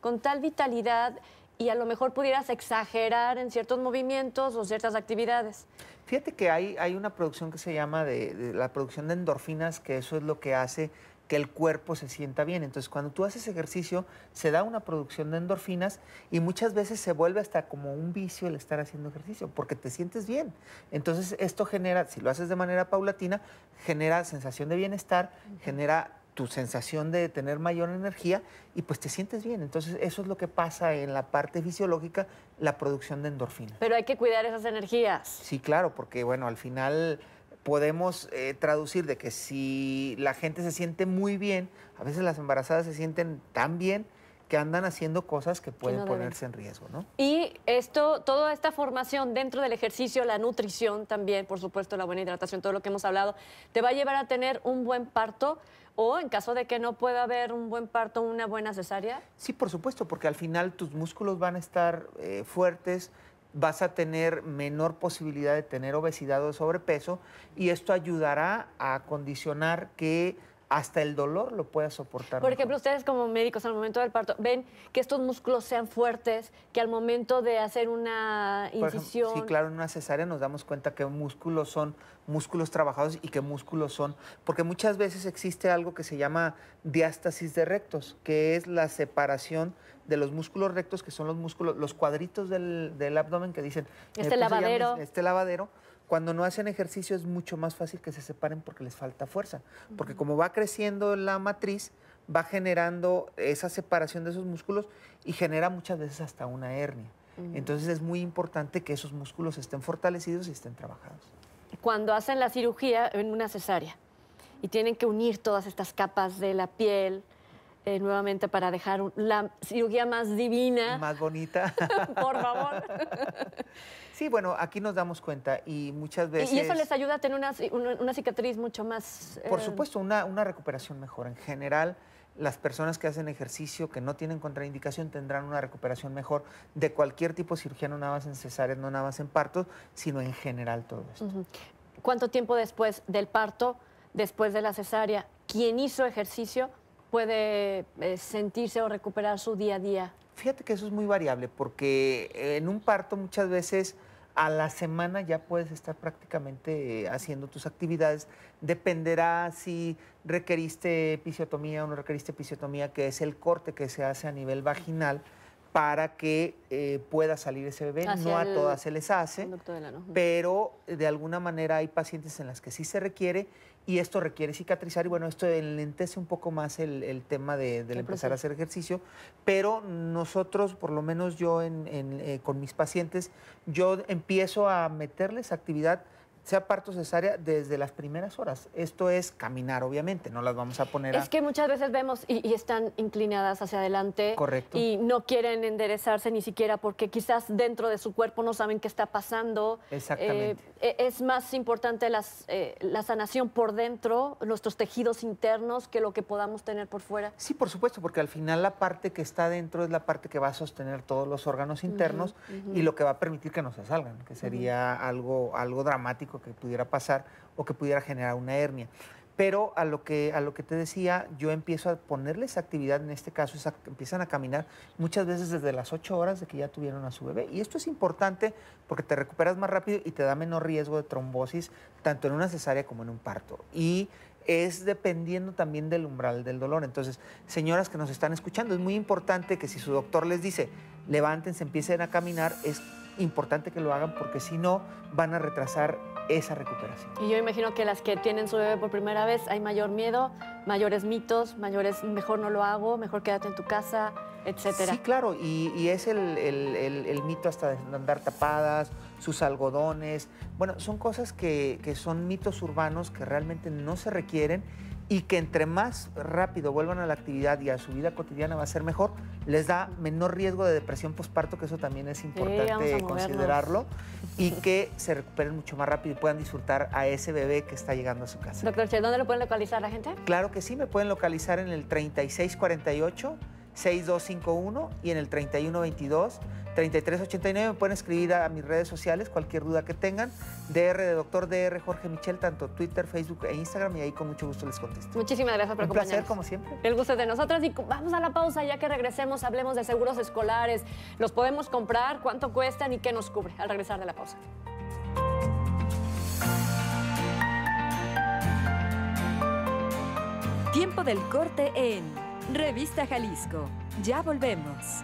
con tal vitalidad y a lo mejor pudieras exagerar en ciertos movimientos o ciertas actividades? Fíjate que hay, hay una producción que se llama de, la producción de endorfinas, que eso es lo que hace que el cuerpo se sienta bien. Entonces, cuando tú haces ejercicio, se da una producción de endorfinas y muchas veces se vuelve hasta como un vicio el estar haciendo ejercicio, porque te sientes bien. Entonces, esto genera, si lo haces de manera paulatina, genera sensación de bienestar, genera tu sensación de tener mayor energía y pues te sientes bien. Entonces eso es lo que pasa en la parte fisiológica, la producción de endorfina. Pero hay que cuidar esas energías. Sí, claro, porque bueno, al final podemos eh, traducir de que si la gente se siente muy bien, a veces las embarazadas se sienten tan bien que andan haciendo cosas que pueden ponerse en riesgo, ¿no? Y esto, toda esta formación dentro del ejercicio, la nutrición también, por supuesto, la buena hidratación, todo lo que hemos hablado, te va a llevar a tener un buen parto o en caso de que no pueda haber un buen parto, una buena cesárea. Sí, por supuesto, porque al final tus músculos van a estar eh, fuertes, vas a tener menor posibilidad de tener obesidad o sobrepeso y esto ayudará a condicionar que hasta el dolor lo pueda soportar. Por ejemplo, ustedes como médicos al momento del parto ven que estos músculos sean fuertes, que al momento de hacer una incisión... sí, claro, en una cesárea nos damos cuenta que músculos son músculos trabajados y que músculos son, porque muchas veces existe algo que se llama diástasis de rectos, que es la separación de los músculos rectos, que son los músculos, los cuadritos del, abdomen que dicen... Este lavadero. este lavadero cuando no hacen ejercicio es mucho más fácil que se separen porque les falta fuerza. Porque como va creciendo la matriz, va generando esa separación de esos músculos y genera muchas veces hasta una hernia. Entonces es muy importante que esos músculos estén fortalecidos y estén trabajados. Cuando hacen la cirugía en una cesárea y tienen que unir todas estas capas de la piel, eh, nuevamente para dejar la cirugía más divina. Más bonita. [laughs] Por favor. Sí, bueno, aquí nos damos cuenta y muchas veces... Y eso les ayuda a tener una, cicatriz mucho más... Por eh, supuesto, una, recuperación mejor. En general, las personas que hacen ejercicio, que no tienen contraindicación, tendrán una recuperación mejor de cualquier tipo de cirugía, no nada más en cesáreas, no nada más en partos, sino en general todo esto. ¿Cuánto tiempo después del parto, después de la cesárea, ...quién hizo ejercicio puede eh, sentirse o recuperar su día a día? Fíjate que eso es muy variable porque eh, en un parto muchas veces a la semana ya puedes estar prácticamente haciendo tus actividades. Dependerá si requeriste pisiotomía o no requeriste pisiotomía, que es el corte que se hace a nivel vaginal para que eh, pueda salir ese bebé. no a todas se les hace, pero de alguna manera hay pacientes en las que sí se requiere y esto requiere cicatrizar y bueno, esto enlentece un poco más el, tema de, del empezar a hacer ejercicio, pero nosotros, por lo menos yo eh, con mis pacientes, yo empiezo a meterles actividad sea parto cesárea desde las primeras horas. Esto es caminar, obviamente, no las vamos a poner. Es que muchas veces vemos y, están inclinadas hacia adelante. Correcto. Y no quieren enderezarse ni siquiera porque quizás dentro de su cuerpo no saben qué está pasando. Exactamente. Eh, e, es más importante eh, la sanación por dentro, nuestros tejidos internos, que lo que podamos tener por fuera. Sí, por supuesto, porque al final la parte que está dentro es la parte que va a sostener todos los órganos internos y lo que va a permitir que no se salgan, que sería algo, algo dramático que pudiera pasar o que pudiera generar una hernia. Pero a lo, que, a lo que te decía, yo empiezo a ponerles actividad, en este caso, empiezan a caminar muchas veces desde las 8 horas de que ya tuvieron a su bebé. Y esto es importante porque te recuperas más rápido y te da menor riesgo de trombosis, tanto en una cesárea como en un parto. Y es dependiendo también del umbral del dolor. Entonces, señoras que nos están escuchando, es muy importante que si su doctor les dice, levántense, empiecen a caminar, es importante que lo hagan porque si no, van a retrasar esa recuperación. Y yo imagino que las que tienen su bebé por primera vez hay mayor miedo, mayores mitos, mayores mejor no lo hago, mejor quédate en tu casa, etcétera. Sí, claro, y, es el, mito hasta de andar tapadas, sus algodones. Bueno, son cosas que, que son mitos urbanos que realmente no se requieren y que entre más rápido vuelvan a la actividad y a su vida cotidiana va a ser mejor, les da menor riesgo de depresión posparto, que eso también es importante considerarlo, y [laughs] que se recuperen mucho más rápido y puedan disfrutar a ese bebé que está llegando a su casa. Doctor Che, ¿dónde lo pueden localizar la gente? Claro que sí, me pueden localizar en el 3648. 6251 y en el 3122 3389 me pueden escribir a, mis redes sociales cualquier duda que tengan DR de doctor DR Jorge Michel tanto Twitter Facebook e Instagram y ahí con mucho gusto les contesto muchísimas gracias por un acompañarnos. placer como siempre el gusto es de nosotros y vamos a la pausa ya que regresemos hablemos de seguros escolares los podemos comprar cuánto cuestan y qué nos cubre al regresar de la pausa tiempo del corte en Revista Jalisco. Ya volvemos.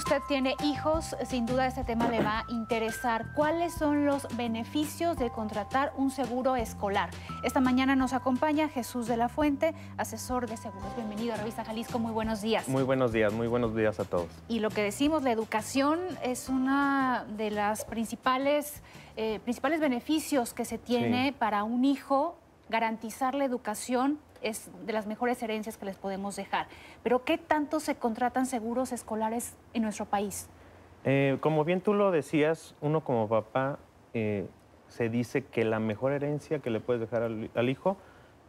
usted tiene hijos, sin duda este tema le va a interesar. ¿Cuáles son los beneficios de contratar un seguro escolar? Esta mañana nos acompaña Jesús de la Fuente, asesor de seguros. Bienvenido a Revista Jalisco, muy buenos días. Muy buenos días, muy buenos días a todos. Y lo que decimos, la educación es una de las principales, eh, principales beneficios que se tiene para un hijo garantizar la educación es de las mejores herencias que les podemos dejar. Pero ¿qué tanto se contratan seguros escolares en nuestro país? Eh, como bien tú lo decías, uno como papá eh, se dice que la mejor herencia que le puedes dejar al, hijo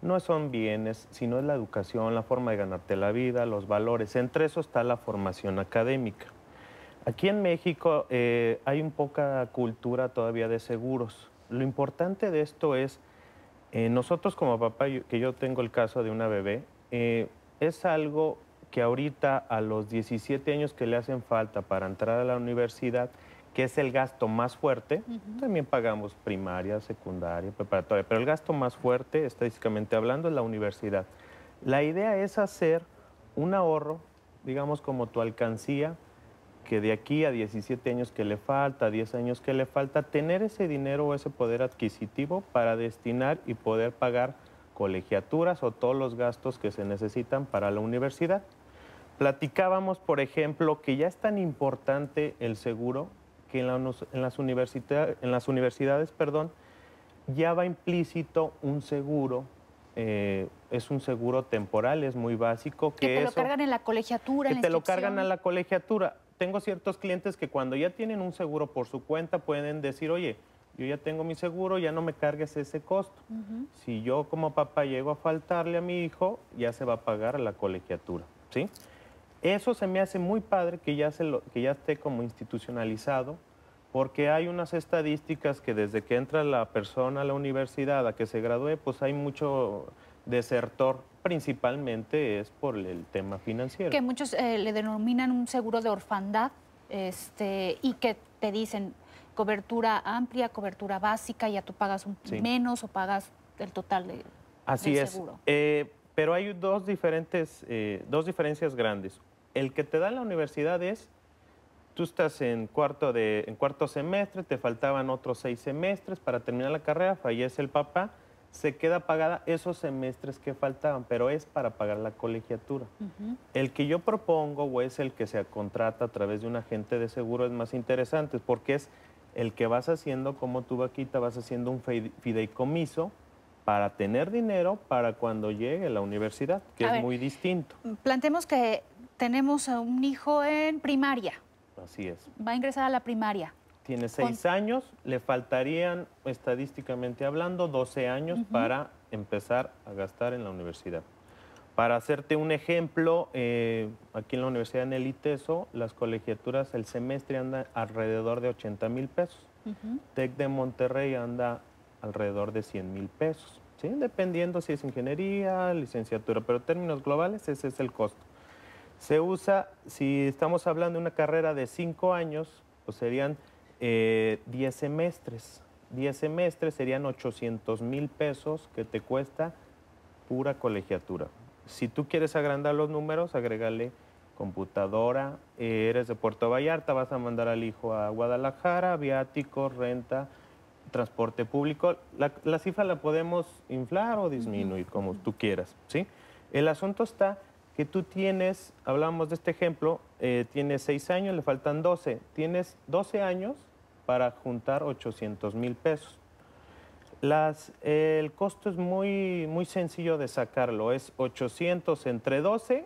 no son bienes, sino es la educación, la forma de ganarte la vida, los valores. Entre eso está la formación académica. Aquí en México eh, hay un poca cultura todavía de seguros. Lo importante de esto es eh, nosotros como papá, que yo tengo el caso de una bebé, eh, es algo que ahorita a los 17 años que le hacen falta para entrar a la universidad, que es el gasto más fuerte, también pagamos primaria, secundaria, preparatoria, pero el gasto más fuerte, estadísticamente hablando, es la universidad. La idea es hacer un ahorro, digamos como tu alcancía, que de aquí a 17 años que le falta, 10 años que le falta, tener ese dinero o ese poder adquisitivo para destinar y poder pagar colegiaturas o todos los gastos que se necesitan para la universidad. Platicábamos, por ejemplo, que ya es tan importante el seguro que en, las, en las, universidades perdón, ya va implícito un seguro eh, es un seguro temporal, es muy básico. Que, te lo cargan en la colegiatura. en la te lo cargan a la colegiatura tengo ciertos clientes que cuando ya tienen un seguro por su cuenta pueden decir, oye, yo ya tengo mi seguro, ya no me cargues ese costo. Si yo como papá llego a faltarle a mi hijo, ya se va a pagar la colegiatura, ¿sí? Eso se me hace muy padre que ya, se que ya esté como institucionalizado, porque hay unas estadísticas que desde que entra la persona a la universidad a que se gradúe, pues hay mucho desertor principalmente es por el tema financiero. Que muchos eh, le denominan un seguro de orfandad este, y que te dicen cobertura amplia, cobertura básica, ya tú pagas un menos o pagas el total de, Así seguro. Así eh, es. pero hay dos, diferentes, eh, dos diferencias grandes. El que te da la universidad es, tú estás en cuarto, de, en cuarto semestre, te faltaban otros seis semestres para terminar la carrera, fallece el papá, se queda pagada esos semestres que faltaban, pero es para pagar la colegiatura. El que yo propongo o es el que se contrata a través de un agente de seguro es más interesante porque es el que vas haciendo como tu vaquita, vas haciendo un fideicomiso para tener dinero para cuando llegue a la universidad, que es muy distinto. Plantemos que tenemos a un hijo en primaria. Así es. Va a ingresar a la primaria tiene seis años, le faltarían, estadísticamente hablando, 12 años para empezar a gastar en la universidad. Para hacerte un ejemplo, eh, aquí en la Universidad en el ITESO, las colegiaturas el semestre anda alrededor de 80 mil pesos. TEC de Monterrey anda alrededor de 100 mil pesos, dependiendo si es ingeniería, licenciatura, pero en términos globales ese es el costo. Se usa, si estamos hablando de una carrera de cinco años, pues serían 10 eh, semestres. 10 semestres serían 800 mil pesos que te cuesta pura colegiatura. Si tú quieres agrandar los números, agrégale computadora, eh, eres de Puerto Vallarta, vas a mandar al hijo a Guadalajara, viático, renta, transporte público. La, cifra la podemos inflar o disminuir, como tú quieras, ¿sí? El asunto está que tú tienes, hablamos de este ejemplo, eh, tienes 6 años, le faltan 12, tienes 12 años para juntar 800 mil pesos. el costo es muy, muy sencillo de sacarlo, es 800 entre 12,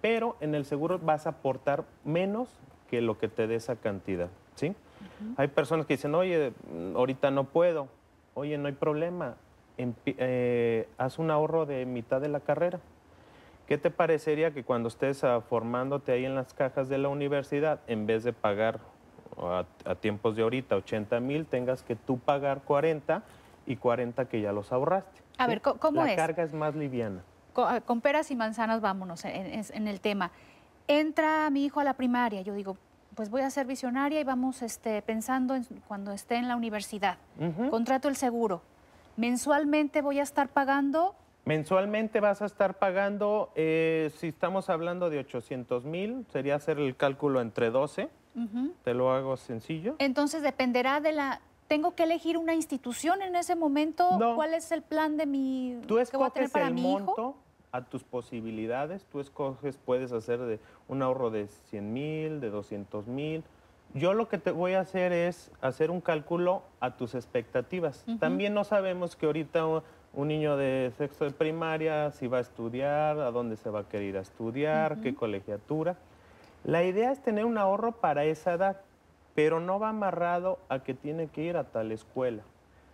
pero en el seguro vas a aportar menos que lo que te dé esa cantidad. ¿sí? Hay personas que dicen, oye, ahorita no puedo, oye, no hay problema, eh, haz un ahorro de mitad de la carrera. ¿Qué te parecería que cuando estés ah, formándote ahí en las cajas de la universidad, en vez de pagar a, tiempos de ahorita 80 mil, tengas que tú pagar 40 y 40 que ya los ahorraste. A ver, ¿cómo es? La carga es más liviana. Eh, con, peras y manzanas vámonos en, el tema. Entra mi hijo a la primaria, yo digo, pues voy a ser visionaria y vamos este, pensando cuando esté en la universidad. Contrato el seguro. Mensualmente voy a estar pagando Mensualmente vas a estar pagando, eh, si estamos hablando de 800 mil, sería hacer el cálculo entre 12, te lo hago sencillo. Entonces dependerá de la... ¿Tengo que elegir una institución en ese momento? ¿Cuál es el plan de mi... Tú escoges el monto a tus posibilidades. Tú escoges, puedes hacer de un ahorro de 100 mil, de 200 mil. Yo lo que te voy a hacer es hacer un cálculo a tus expectativas. También no sabemos que ahorita un niño de sexto de primaria, si va a estudiar, a dónde se va a querer ir a estudiar, qué colegiatura. La idea es tener un ahorro para esa edad, pero no va amarrado a que tiene que ir a tal escuela.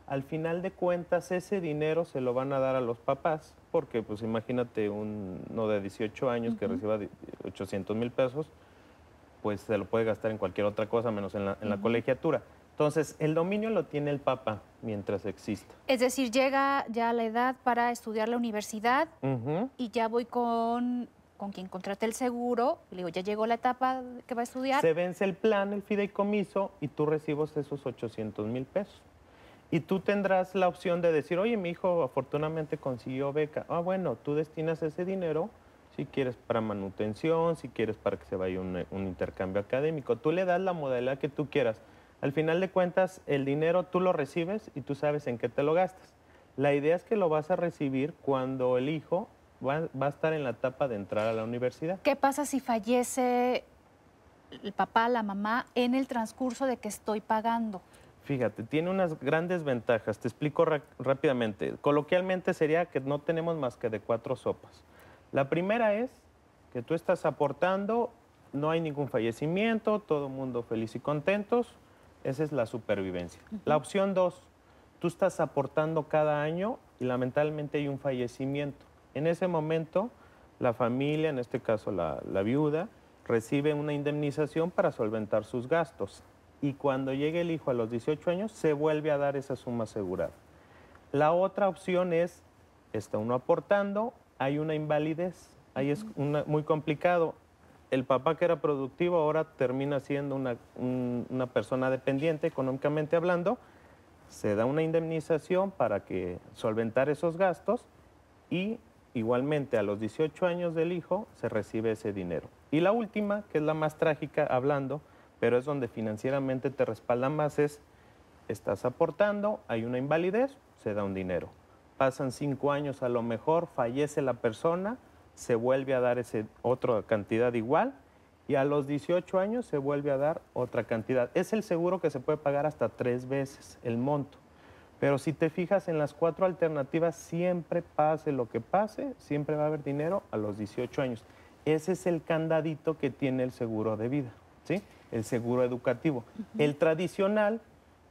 Al final de cuentas, ese dinero se lo van a dar a los papás, porque pues imagínate uno de 18 años que reciba 800 mil pesos, pues se lo puede gastar en cualquier otra cosa menos en la, colegiatura. Entonces, el dominio lo tiene el papá mientras exista. Es decir, llega ya la edad para estudiar la universidad y ya voy con con quien contraté el seguro, le digo, ya llegó la etapa que va a estudiar. Se vence el plan, el fideicomiso, y tú recibes esos 800 mil pesos. Y tú tendrás la opción de decir, oye, mi hijo afortunadamente consiguió beca. Ah, bueno, tú destinas ese dinero si quieres para manutención, si quieres para que se vaya un, un intercambio académico. Tú le das la modalidad que tú quieras. Al final de cuentas, el dinero tú lo recibes y tú sabes en qué te lo gastas. La idea es que lo vas a recibir cuando el hijo va, a estar en la etapa de entrar a la universidad. ¿Qué pasa si fallece el papá, la mamá, en el transcurso de que estoy pagando? Fíjate, tiene unas grandes ventajas. Te explico rápidamente. Coloquialmente sería que no tenemos más que de cuatro sopas. La primera es que tú estás aportando, no hay ningún fallecimiento, todo mundo feliz y contentos. Esa es la supervivencia. La opción dos, tú estás aportando cada año y lamentablemente hay un fallecimiento. En ese momento, la familia, en este caso la, viuda, recibe una indemnización para solventar sus gastos. Y cuando llegue el hijo a los 18 años, se vuelve a dar esa suma asegurada. La otra opción es, está uno aportando, hay una invalidez. Ahí es muy complicado. El papá que era productivo ahora termina siendo una, una persona dependiente económicamente hablando. Se da una indemnización para que solventar esos gastos y igualmente a los 18 años del hijo se recibe ese dinero. Y la última, que es la más trágica hablando, pero es donde financieramente te respalda más, es estás aportando, hay una invalidez, se da un dinero. Pasan cinco años a lo mejor, fallece la persona, se vuelve a dar ese, otra cantidad igual y a los 18 años se vuelve a dar otra cantidad. Es el seguro que se puede pagar hasta tres veces el monto. Pero si te fijas en las cuatro alternativas, siempre pase lo que pase, siempre va a haber dinero a los 18 años. Ese es el candadito que tiene el seguro de vida, ¿sí? El seguro educativo. El tradicional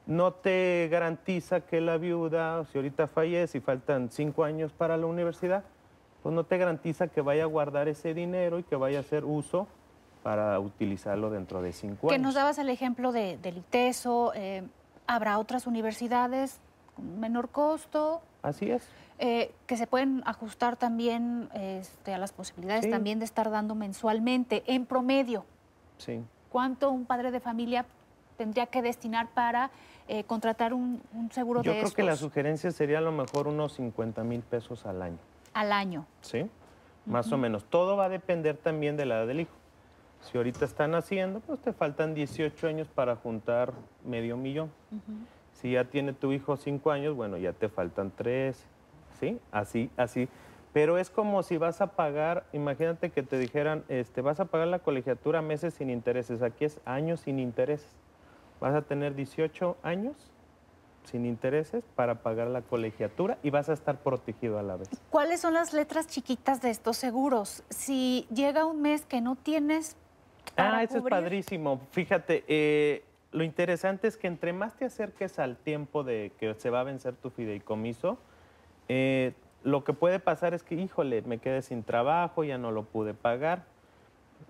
no te garantiza que la viuda, si ahorita fallece y faltan cinco años para la universidad, pues no te garantiza que vaya a guardar ese dinero y que vaya a hacer uso para utilizarlo dentro de cinco años. Que nos dabas el ejemplo de, del ITESO, eh, ¿habrá otras universidades menor costo. Así es. Eh, que se pueden ajustar también este, a las posibilidades también de estar dando mensualmente, en promedio. Sí. ¿Cuánto un padre de familia tendría que destinar para eh, contratar un, seguro de de Yo creo que la sugerencia sería a lo mejor unos 50 mil pesos al año. Al año. Sí, más o menos. Todo va a depender también de la edad del hijo. Si ahorita están haciendo, pues te faltan 18 años para juntar medio millón. Si ya tiene tu hijo cinco años, bueno, ya te faltan tres, ¿sí? Así, así. Pero es como si vas a pagar, imagínate que te dijeran, este, vas a pagar la colegiatura meses sin intereses. Aquí es años sin intereses. Vas a tener 18 años sin intereses para pagar la colegiatura y vas a estar protegido a la vez. ¿Cuáles son las letras chiquitas de estos seguros? Si llega un mes que no tienes... ah, eso es padrísimo. Fíjate, eh, lo interesante es que entre más te acerques al tiempo de que se va a vencer tu fideicomiso, eh, lo que puede pasar es que, híjole, me quedé sin trabajo, ya no lo pude pagar.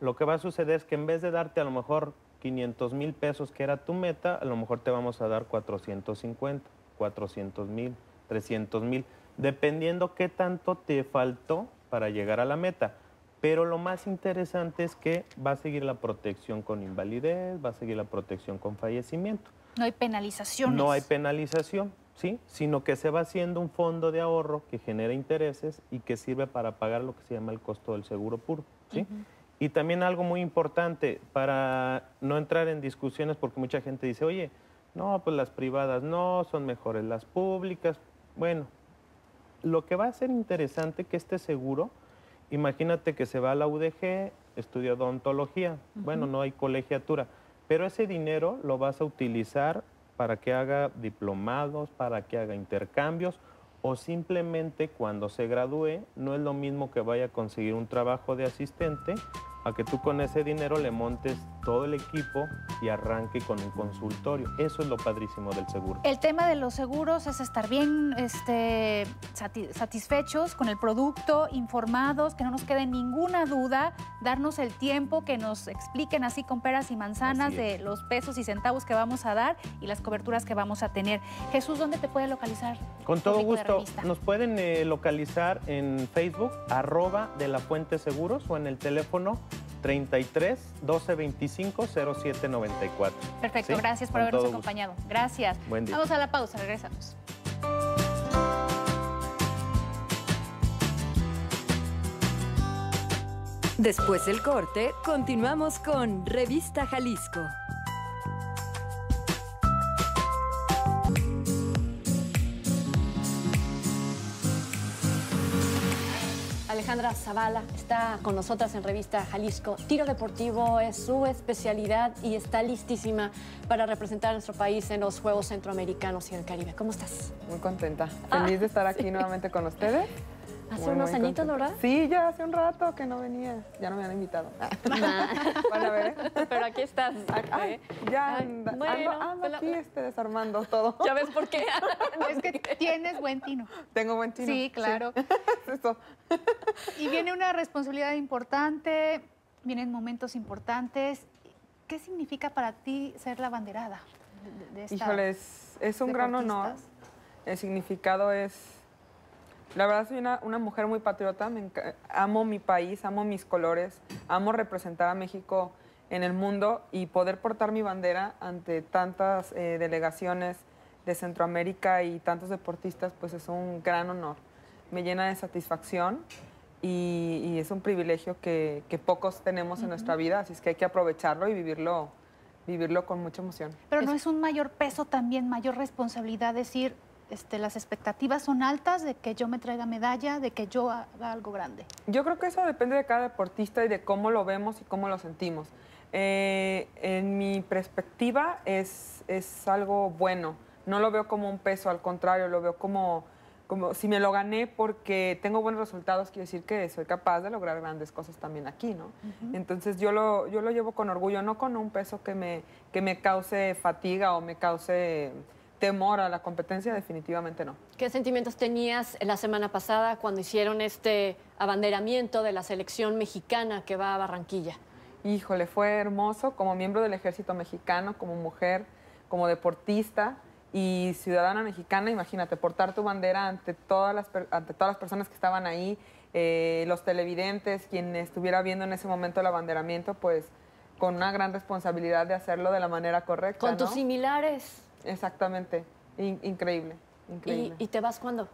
Lo que va a suceder es que en vez de darte a lo mejor 500 mil pesos, que era tu meta, a lo mejor te vamos a dar 450, 400 mil, 300 mil, dependiendo qué tanto te faltó para llegar a la meta. Pero lo más interesante es que va a seguir la protección con invalidez, va a seguir la protección con fallecimiento. No hay penalización. No hay penalización, ¿sí? Sino que se va haciendo un fondo de ahorro que genera intereses y que sirve para pagar lo que se llama el costo del seguro puro, ¿sí? Y también algo muy importante para no entrar en discusiones porque mucha gente dice, oye, no, pues las privadas no, son mejores las públicas. Bueno, lo que va a ser interesante que este seguro Imagínate que se va a la UDG, estudia odontología. Bueno, no hay colegiatura, pero ese dinero lo vas a utilizar para que haga diplomados, para que haga intercambios o simplemente cuando se gradúe no es lo mismo que vaya a conseguir un trabajo de asistente a que tú con ese dinero le montes todo el equipo y arranque con un consultorio. Eso es lo padrísimo del seguro. El tema de los seguros es estar bien este, satisfechos con el producto, informados, que no nos quede ninguna duda, darnos el tiempo, que nos expliquen así con peras y manzanas de los pesos y centavos que vamos a dar y las coberturas que vamos a tener. Jesús, ¿dónde te puede localizar? Con todo gusto. Nos pueden eh, localizar en Facebook, arroba de la Fuente Seguros o en el teléfono 33 12 25 07 94. Perfecto, gracias por habernos acompañado. Gracias. Buen día. Vamos a la pausa, regresamos. Después del corte, continuamos con Revista Jalisco. Alejandra Zavala está con nosotras en revista Jalisco. Tiro deportivo es su especialidad y está listísima para representar a nuestro país en los Juegos Centroamericanos y el Caribe. ¿Cómo estás? Muy contenta. Ah, Feliz de estar aquí nuevamente con ustedes. ¿Hace unos añitos, verdad? Sí, ya hace un rato que no venía. Ya no me han invitado. Ah. [laughs] a ver. [laughs] Pero aquí estás. Ah, ah, eh. ya bueno, ando, pues aquí este, desarmando todo. [laughs] ¿Ya ves por qué? es que tienes buen tino. Tengo buen tino. Sí, claro. Eso. Y viene una responsabilidad importante, vienen momentos importantes. ¿Qué significa para ti ser la banderada? De, de esta Híjoles, es un gran honor. El significado es la verdad soy una, mujer muy patriota, amo mi país, amo mis colores, amo representar a México en el mundo y poder portar mi bandera ante tantas eh, delegaciones de Centroamérica y tantos deportistas, pues es un gran honor. Me llena de satisfacción y, es un privilegio que, pocos tenemos en nuestra vida, así es que hay que aprovecharlo y vivirlo, vivirlo con mucha emoción. Pero no es un mayor peso también, mayor responsabilidad decir, este, las expectativas son altas de que yo me traiga medalla, de que yo haga algo grande? Yo creo que eso depende de cada deportista y de cómo lo vemos y cómo lo sentimos. Eh, en mi perspectiva es, es algo bueno. No lo veo como un peso, al contrario, lo veo como, como si me lo gané porque tengo buenos resultados, quiere decir que soy capaz de lograr grandes cosas también aquí, ¿no? Entonces yo lo, yo lo llevo con orgullo, no con un peso que me, que me cause fatiga o me cause temor a la competencia, definitivamente no. ¿Qué sentimientos tenías la semana pasada cuando hicieron este abanderamiento de la selección mexicana que va a Barranquilla? Híjole, fue hermoso como miembro del ejército mexicano, como mujer, como deportista y ciudadana mexicana, imagínate, portar tu bandera ante todas las, ante todas las personas que estaban ahí, eh, los televidentes, quien estuviera viendo en ese momento el abanderamiento, pues con una gran responsabilidad de hacerlo de la manera correcta. Con tus similares. Exactamente. increíble, increíble. ¿Y, te vas cuándo?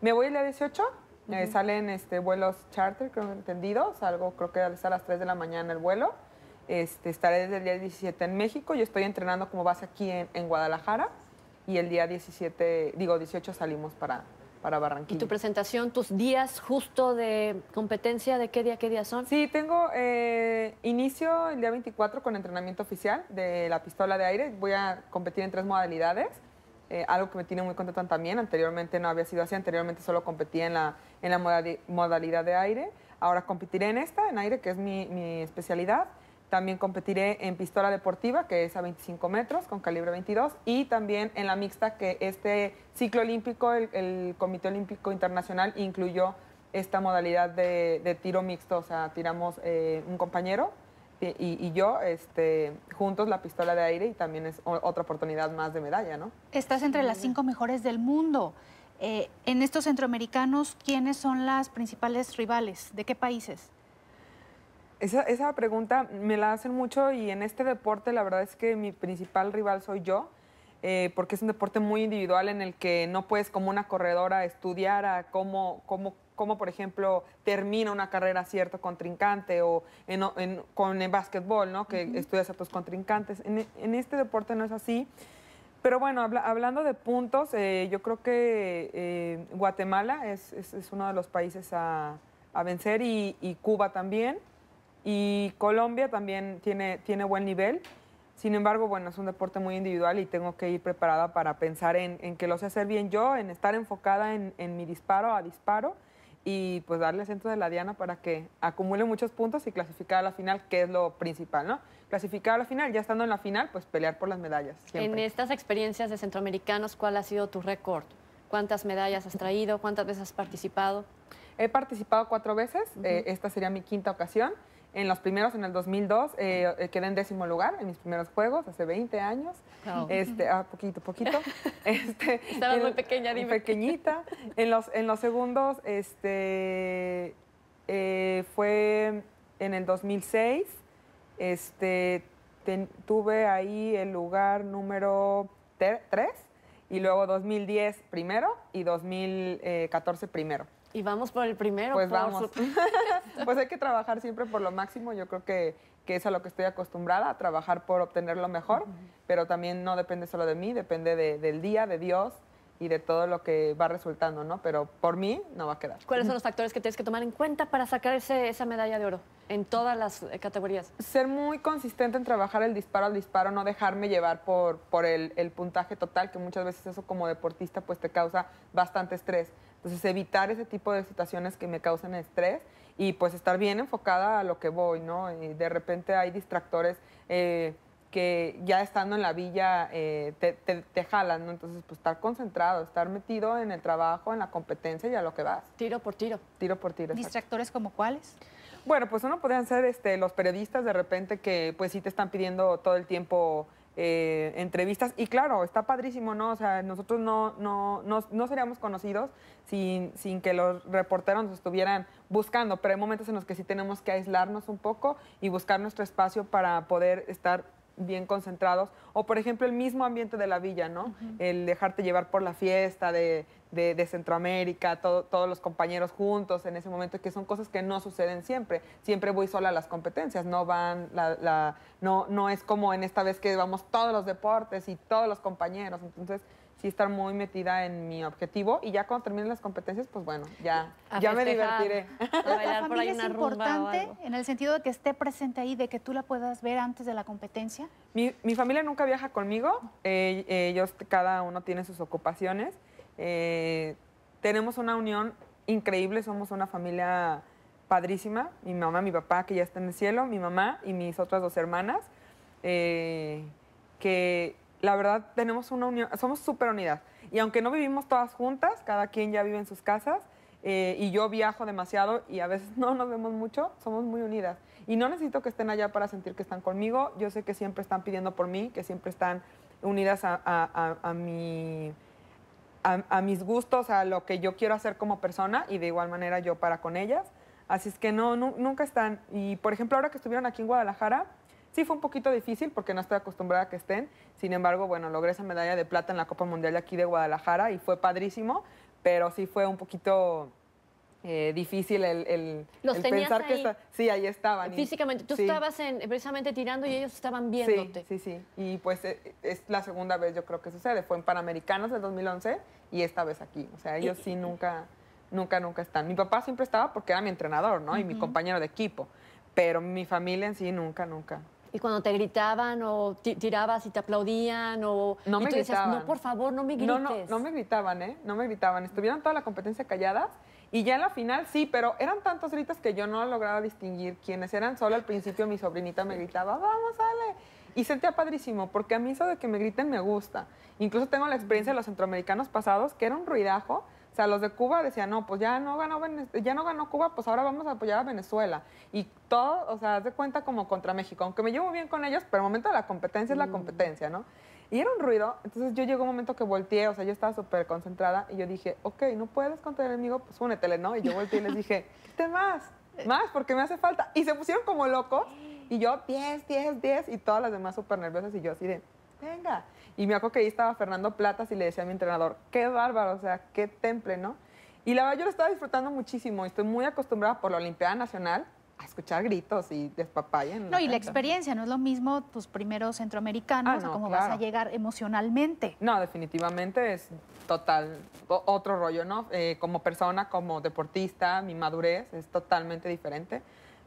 Me voy el día 18. me salen este, vuelos charter, creo entendido. Salgo, creo que a las 3 de la mañana el vuelo. Este, estaré desde el día 17 en México. Yo estoy entrenando como vas aquí en, en Guadalajara. Y el día 17, digo 18, salimos para, para Barranquilla. ¿Y tu presentación, tus días justo de competencia, de qué día, qué día son? Sí, tengo eh, inicio el día 24 con entrenamiento oficial de la pistola de aire. Voy a competir en tres modalidades. Eh, algo que me tiene muy contento también, anteriormente no había sido así, anteriormente solo competía en la, en la modalidad de aire, ahora competiré en esta, en aire, que es mi especialidad, también competiré en pistola deportiva, que es a 25 metros, con calibre 22, y también en la mixta, que este ciclo olímpico, el, Comité Olímpico Internacional incluyó esta modalidad de, tiro mixto, o sea, tiramos eh, un compañero y, yo, este, juntos la pistola de aire y también es otra oportunidad más de medalla, ¿no? Estás entre las cinco mejores del mundo. Eh, en estos centroamericanos, ¿quiénes son las principales rivales? ¿De qué países? Esa, pregunta me la hacen mucho y en este deporte la verdad es que mi principal rival soy yo, eh, porque es un deporte muy individual en el que no puedes como una corredora estudiar a cómo, cómo, cómo por ejemplo, termina una carrera cierto contrincante o en, en, con el básquetbol, ¿no? que estudias a tus contrincantes. En, este deporte no es así. Pero bueno, hablando de puntos, eh, yo creo que eh, Guatemala es, uno de los países a, a vencer y Cuba también. Y Colombia también tiene, tiene buen nivel. Sin embargo, bueno, es un deporte muy individual y tengo que ir preparada para pensar en, en que lo sé hacer bien yo, en estar enfocada en, en, mi disparo a disparo y pues darle centro de la diana para que acumule muchos puntos y clasificar a la final, que es lo principal, ¿no? Clasificar a la final, ya estando en la final, pues pelear por las medallas. Siempre. En estas experiencias de centroamericanos, ¿cuál ha sido tu récord? ¿Cuántas medallas has traído? ¿Cuántas veces has participado? He participado cuatro veces, eh, esta sería mi quinta ocasión en los primeros, en el 2002, eh, eh, quedé en décimo lugar en mis primeros juegos, hace 20 años. Este, ah, poquito, poquito. [laughs] Este, Estaba muy pequeña, dime. Pequeñita. En los, en los segundos, este, eh, fue en el 2006. Este, tuve ahí el lugar número 3 y luego 2010 primero y 2014 eh, primero. Y vamos por el primero. Pues vamos. [laughs] [laughs] pues hay que trabajar siempre por lo máximo. Yo creo que, es a lo que estoy acostumbrada, a trabajar por obtener lo mejor, pero también no depende solo de mí, depende del día, de Dios y de todo lo que va resultando, ¿no? Pero por mí no va a quedar. ¿Cuáles son los factores que tienes que tomar en cuenta para sacar esa medalla de oro en todas las eh, categorías? Ser muy consistente en trabajar el disparo al disparo, no dejarme llevar por, por el, el puntaje total, que muchas veces eso como deportista pues te causa bastante estrés. Entonces, evitar ese tipo de situaciones que me causan estrés y pues estar bien enfocada a lo que voy, ¿no? Y eh, de repente hay distractores eh, que ya estando en la villa eh, te, te, jalan, ¿no? Entonces, pues estar concentrado, estar metido en el trabajo, en la competencia y a lo que vas. Tiro por tiro. Tiro por tiro. ¿Distractores como cuáles? Bueno, pues uno podrían ser este, los periodistas de repente que pues sí te están pidiendo todo el tiempo eh, entrevistas. Y claro, está padrísimo, ¿no? O sea, nosotros no, no, no, no seríamos conocidos sin, sin, que los reporteros nos estuvieran buscando, pero hay momentos en los que sí tenemos que aislarnos un poco y buscar nuestro espacio para poder estar bien concentrados, o por ejemplo el mismo ambiente de la villa, ¿no? El dejarte llevar por la fiesta de, de, Centroamérica, todos los compañeros juntos en ese momento, que son cosas que no suceden siempre. Siempre voy sola a las competencias, no van, la, la, no, no es como en esta vez que vamos todos los deportes y todos los compañeros. Entonces, estar muy metida en mi objetivo y ya cuando terminen las competencias, pues bueno, ya, me divertiré. es importante en el sentido de que esté presente ahí, de que tú la puedas ver antes de la competencia? Mi, mi familia nunca viaja conmigo, eh, ellos cada uno tiene sus ocupaciones. Eh, tenemos una unión increíble, somos una familia padrísima, mi mamá, mi papá que ya está en el cielo, mi mamá y mis otras dos hermanas, eh, que la verdad tenemos una somos súper unidas. Y aunque no vivimos todas juntas, cada quien ya vive en sus casas, eh, y yo viajo demasiado y a veces [laughs] no nos vemos mucho, somos muy unidas. Y no necesito que estén allá para sentir que están conmigo, yo sé que siempre están pidiendo por mí, que siempre están unidas a, a, a, mis gustos, a lo que yo quiero hacer como persona y de igual manera yo para con ellas. Así es que no nunca están. Y por ejemplo, ahora que estuvieron aquí en Guadalajara, Sí fue un poquito difícil porque no estoy acostumbrada a que estén. Sin embargo, bueno, logré esa medalla de plata en la Copa Mundial aquí de Guadalajara y fue padrísimo, pero sí fue un poquito eh, difícil el, pensar que sí, ahí estaban. Físicamente, tú estabas precisamente tirando y ellos estaban viéndote. Sí, sí, Y pues eh, es, la segunda vez yo creo que sucede. Fue en Panamericanos del 2011 y esta vez aquí. O sea, ellos sí nunca, nunca, nunca están. Mi papá siempre estaba porque era mi entrenador, ¿no? Y mi compañero de equipo. Pero mi familia en sí nunca, nunca. Y cuando te gritaban o tirabas y te aplaudían o... No Decías, no, por favor, no me grites. No, no, no me gritaban, ¿eh? No me gritaban. Estuvieron toda la competencia calladas y ya en la final sí, pero eran tantos gritos que yo no lograba distinguir quiénes eran. Solo al principio mi sobrinita me gritaba, vamos, Ale. Y sentía padrísimo, porque a mí eso de que me griten me gusta. Incluso tengo la experiencia de los centroamericanos pasados, que era un ruidajo, o sea, los de Cuba decían, no, pues ya no ganó, ya no ganó Cuba, pues ahora vamos a apoyar a Venezuela. Y todo, o sea, haz de cuenta como contra México. Aunque me llevo bien con ellos, pero el momento de la competencia es la mm. competencia, ¿no? Y era un ruido, entonces yo llegó un momento que volteé, o sea, yo estaba súper concentrada y yo dije, ok, no puedes contra el enemigo, pues únetele, ¿no? Y yo volteé y les dije, te más, [laughs] más, porque me hace falta. Y se pusieron como locos y yo 10, 10, 10 y todas las demás súper nerviosas y yo así de, venga. Y me acuerdo que ahí estaba Fernando Platas y le decía a mi entrenador, qué bárbaro, o sea, qué temple, ¿no? Y la verdad yo lo estaba disfrutando muchísimo. Estoy muy acostumbrada por la Olimpiada Nacional a escuchar gritos y despapayen. No, y la experiencia, no es lo mismo tus primeros centroamericanos, ah, cómo vas a llegar emocionalmente. No, definitivamente es total, otro rollo, ¿no? Eh, como persona, como deportista, mi madurez es totalmente diferente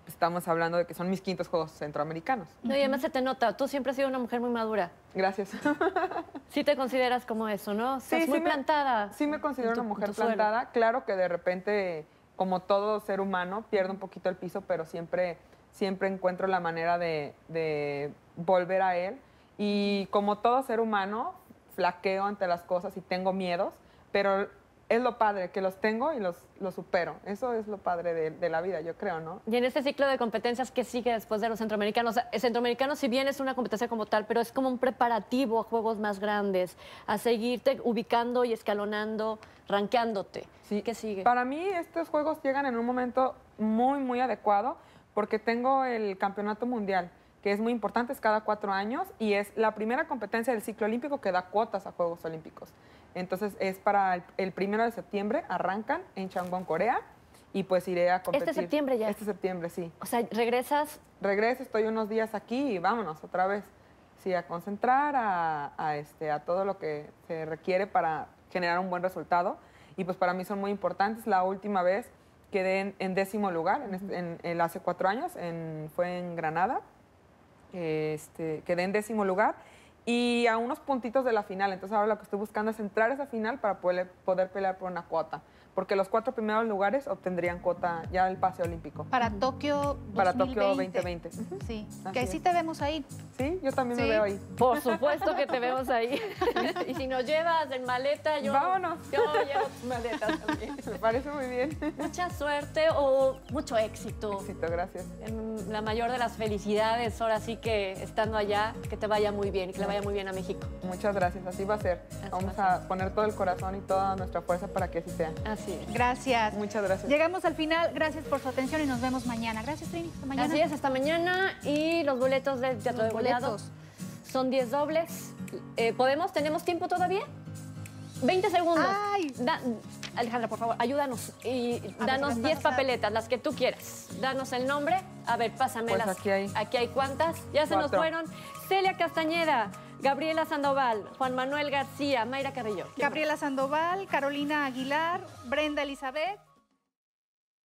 estamos hablando de que son mis quintos juegos centroamericanos. No, y además se te nota, tú siempre has sido una mujer muy madura. Gracias. [laughs] Sí te consideras como eso, ¿no? sí, muy plantada. sí me considero una mujer plantada. Claro que de repente, como todo ser humano, pierdo un poquito el piso, pero siempre, siempre encuentro la manera de, de volver a él. Y como todo ser humano, flaqueo ante las cosas y tengo miedos, pero es lo padre, que los tengo y los, supero. Eso es lo padre de, la vida, yo creo, ¿no? Y en este ciclo de competencias que sigue después de los centroamericanos, el centroamericano si bien es una competencia como tal, pero es como un preparativo a juegos más grandes, a seguirte ubicando y escalonando, ranqueándote. Sí. ¿Qué sigue? Para mí estos juegos llegan en un momento muy, muy adecuado porque tengo el campeonato mundial que es muy importante, es cada cuatro años y es la primera competencia del ciclo olímpico que da cuotas a Juegos Olímpicos. Entonces es para el, primero de septiembre, arrancan en Changwon, Corea, y pues iré a competir. Este septiembre ya. Este septiembre, sí. O sea, regresas. Regreso, estoy unos días aquí y vámonos otra vez. Sí, a concentrar, a, este, a todo lo que se requiere para generar un buen resultado. Y pues para mí son muy importantes. La última vez quedé en, décimo lugar, este, en, hace cuatro años, fue en Granada. Este, quedé en décimo lugar y a unos puntitos de la final. Entonces ahora lo que estoy buscando es entrar a esa final para poder, poder pelear por una cuota porque los cuatro primeros lugares obtendrían cuota ya del pase olímpico. Para Tokio Para Tokio 2020. Sí, que ahí sí te vemos ahí. Sí, yo también me veo ahí. Por supuesto que te vemos ahí. [laughs] y si nos llevas en maleta, yo... Vámonos. Yo llevo maleta también. [laughs] Me parece muy bien. Mucha suerte o mucho éxito. Éxito, gracias. En la mayor de las felicidades, ahora sí que estando allá, que te vaya muy bien, y que le vaya muy bien a México. Muchas gracias, así va a ser. Vamos a, poner todo el corazón y toda nuestra fuerza para que así sea. Así Gracias. Muchas gracias. Llegamos al final. Gracias por su atención y nos vemos mañana. Gracias, Trini. Hasta mañana. Así es, hasta mañana. Y los boletos del Teatro de Boletos. Son 10 dobles. Eh, ¿Podemos? ¿Tenemos tiempo todavía? 20 segundos. Alejandra, por favor, ayúdanos y danos 10 papeletas, las que tú quieras. Danos el nombre. A ver, pásamelas. Pues aquí hay. Aquí hay cuántas. Ya se nos fueron. Celia Castañeda. Gabriela Sandoval, Juan Manuel García, Mayra Carrillo. Gabriela Sandoval, Carolina Aguilar, Brenda Elizabeth,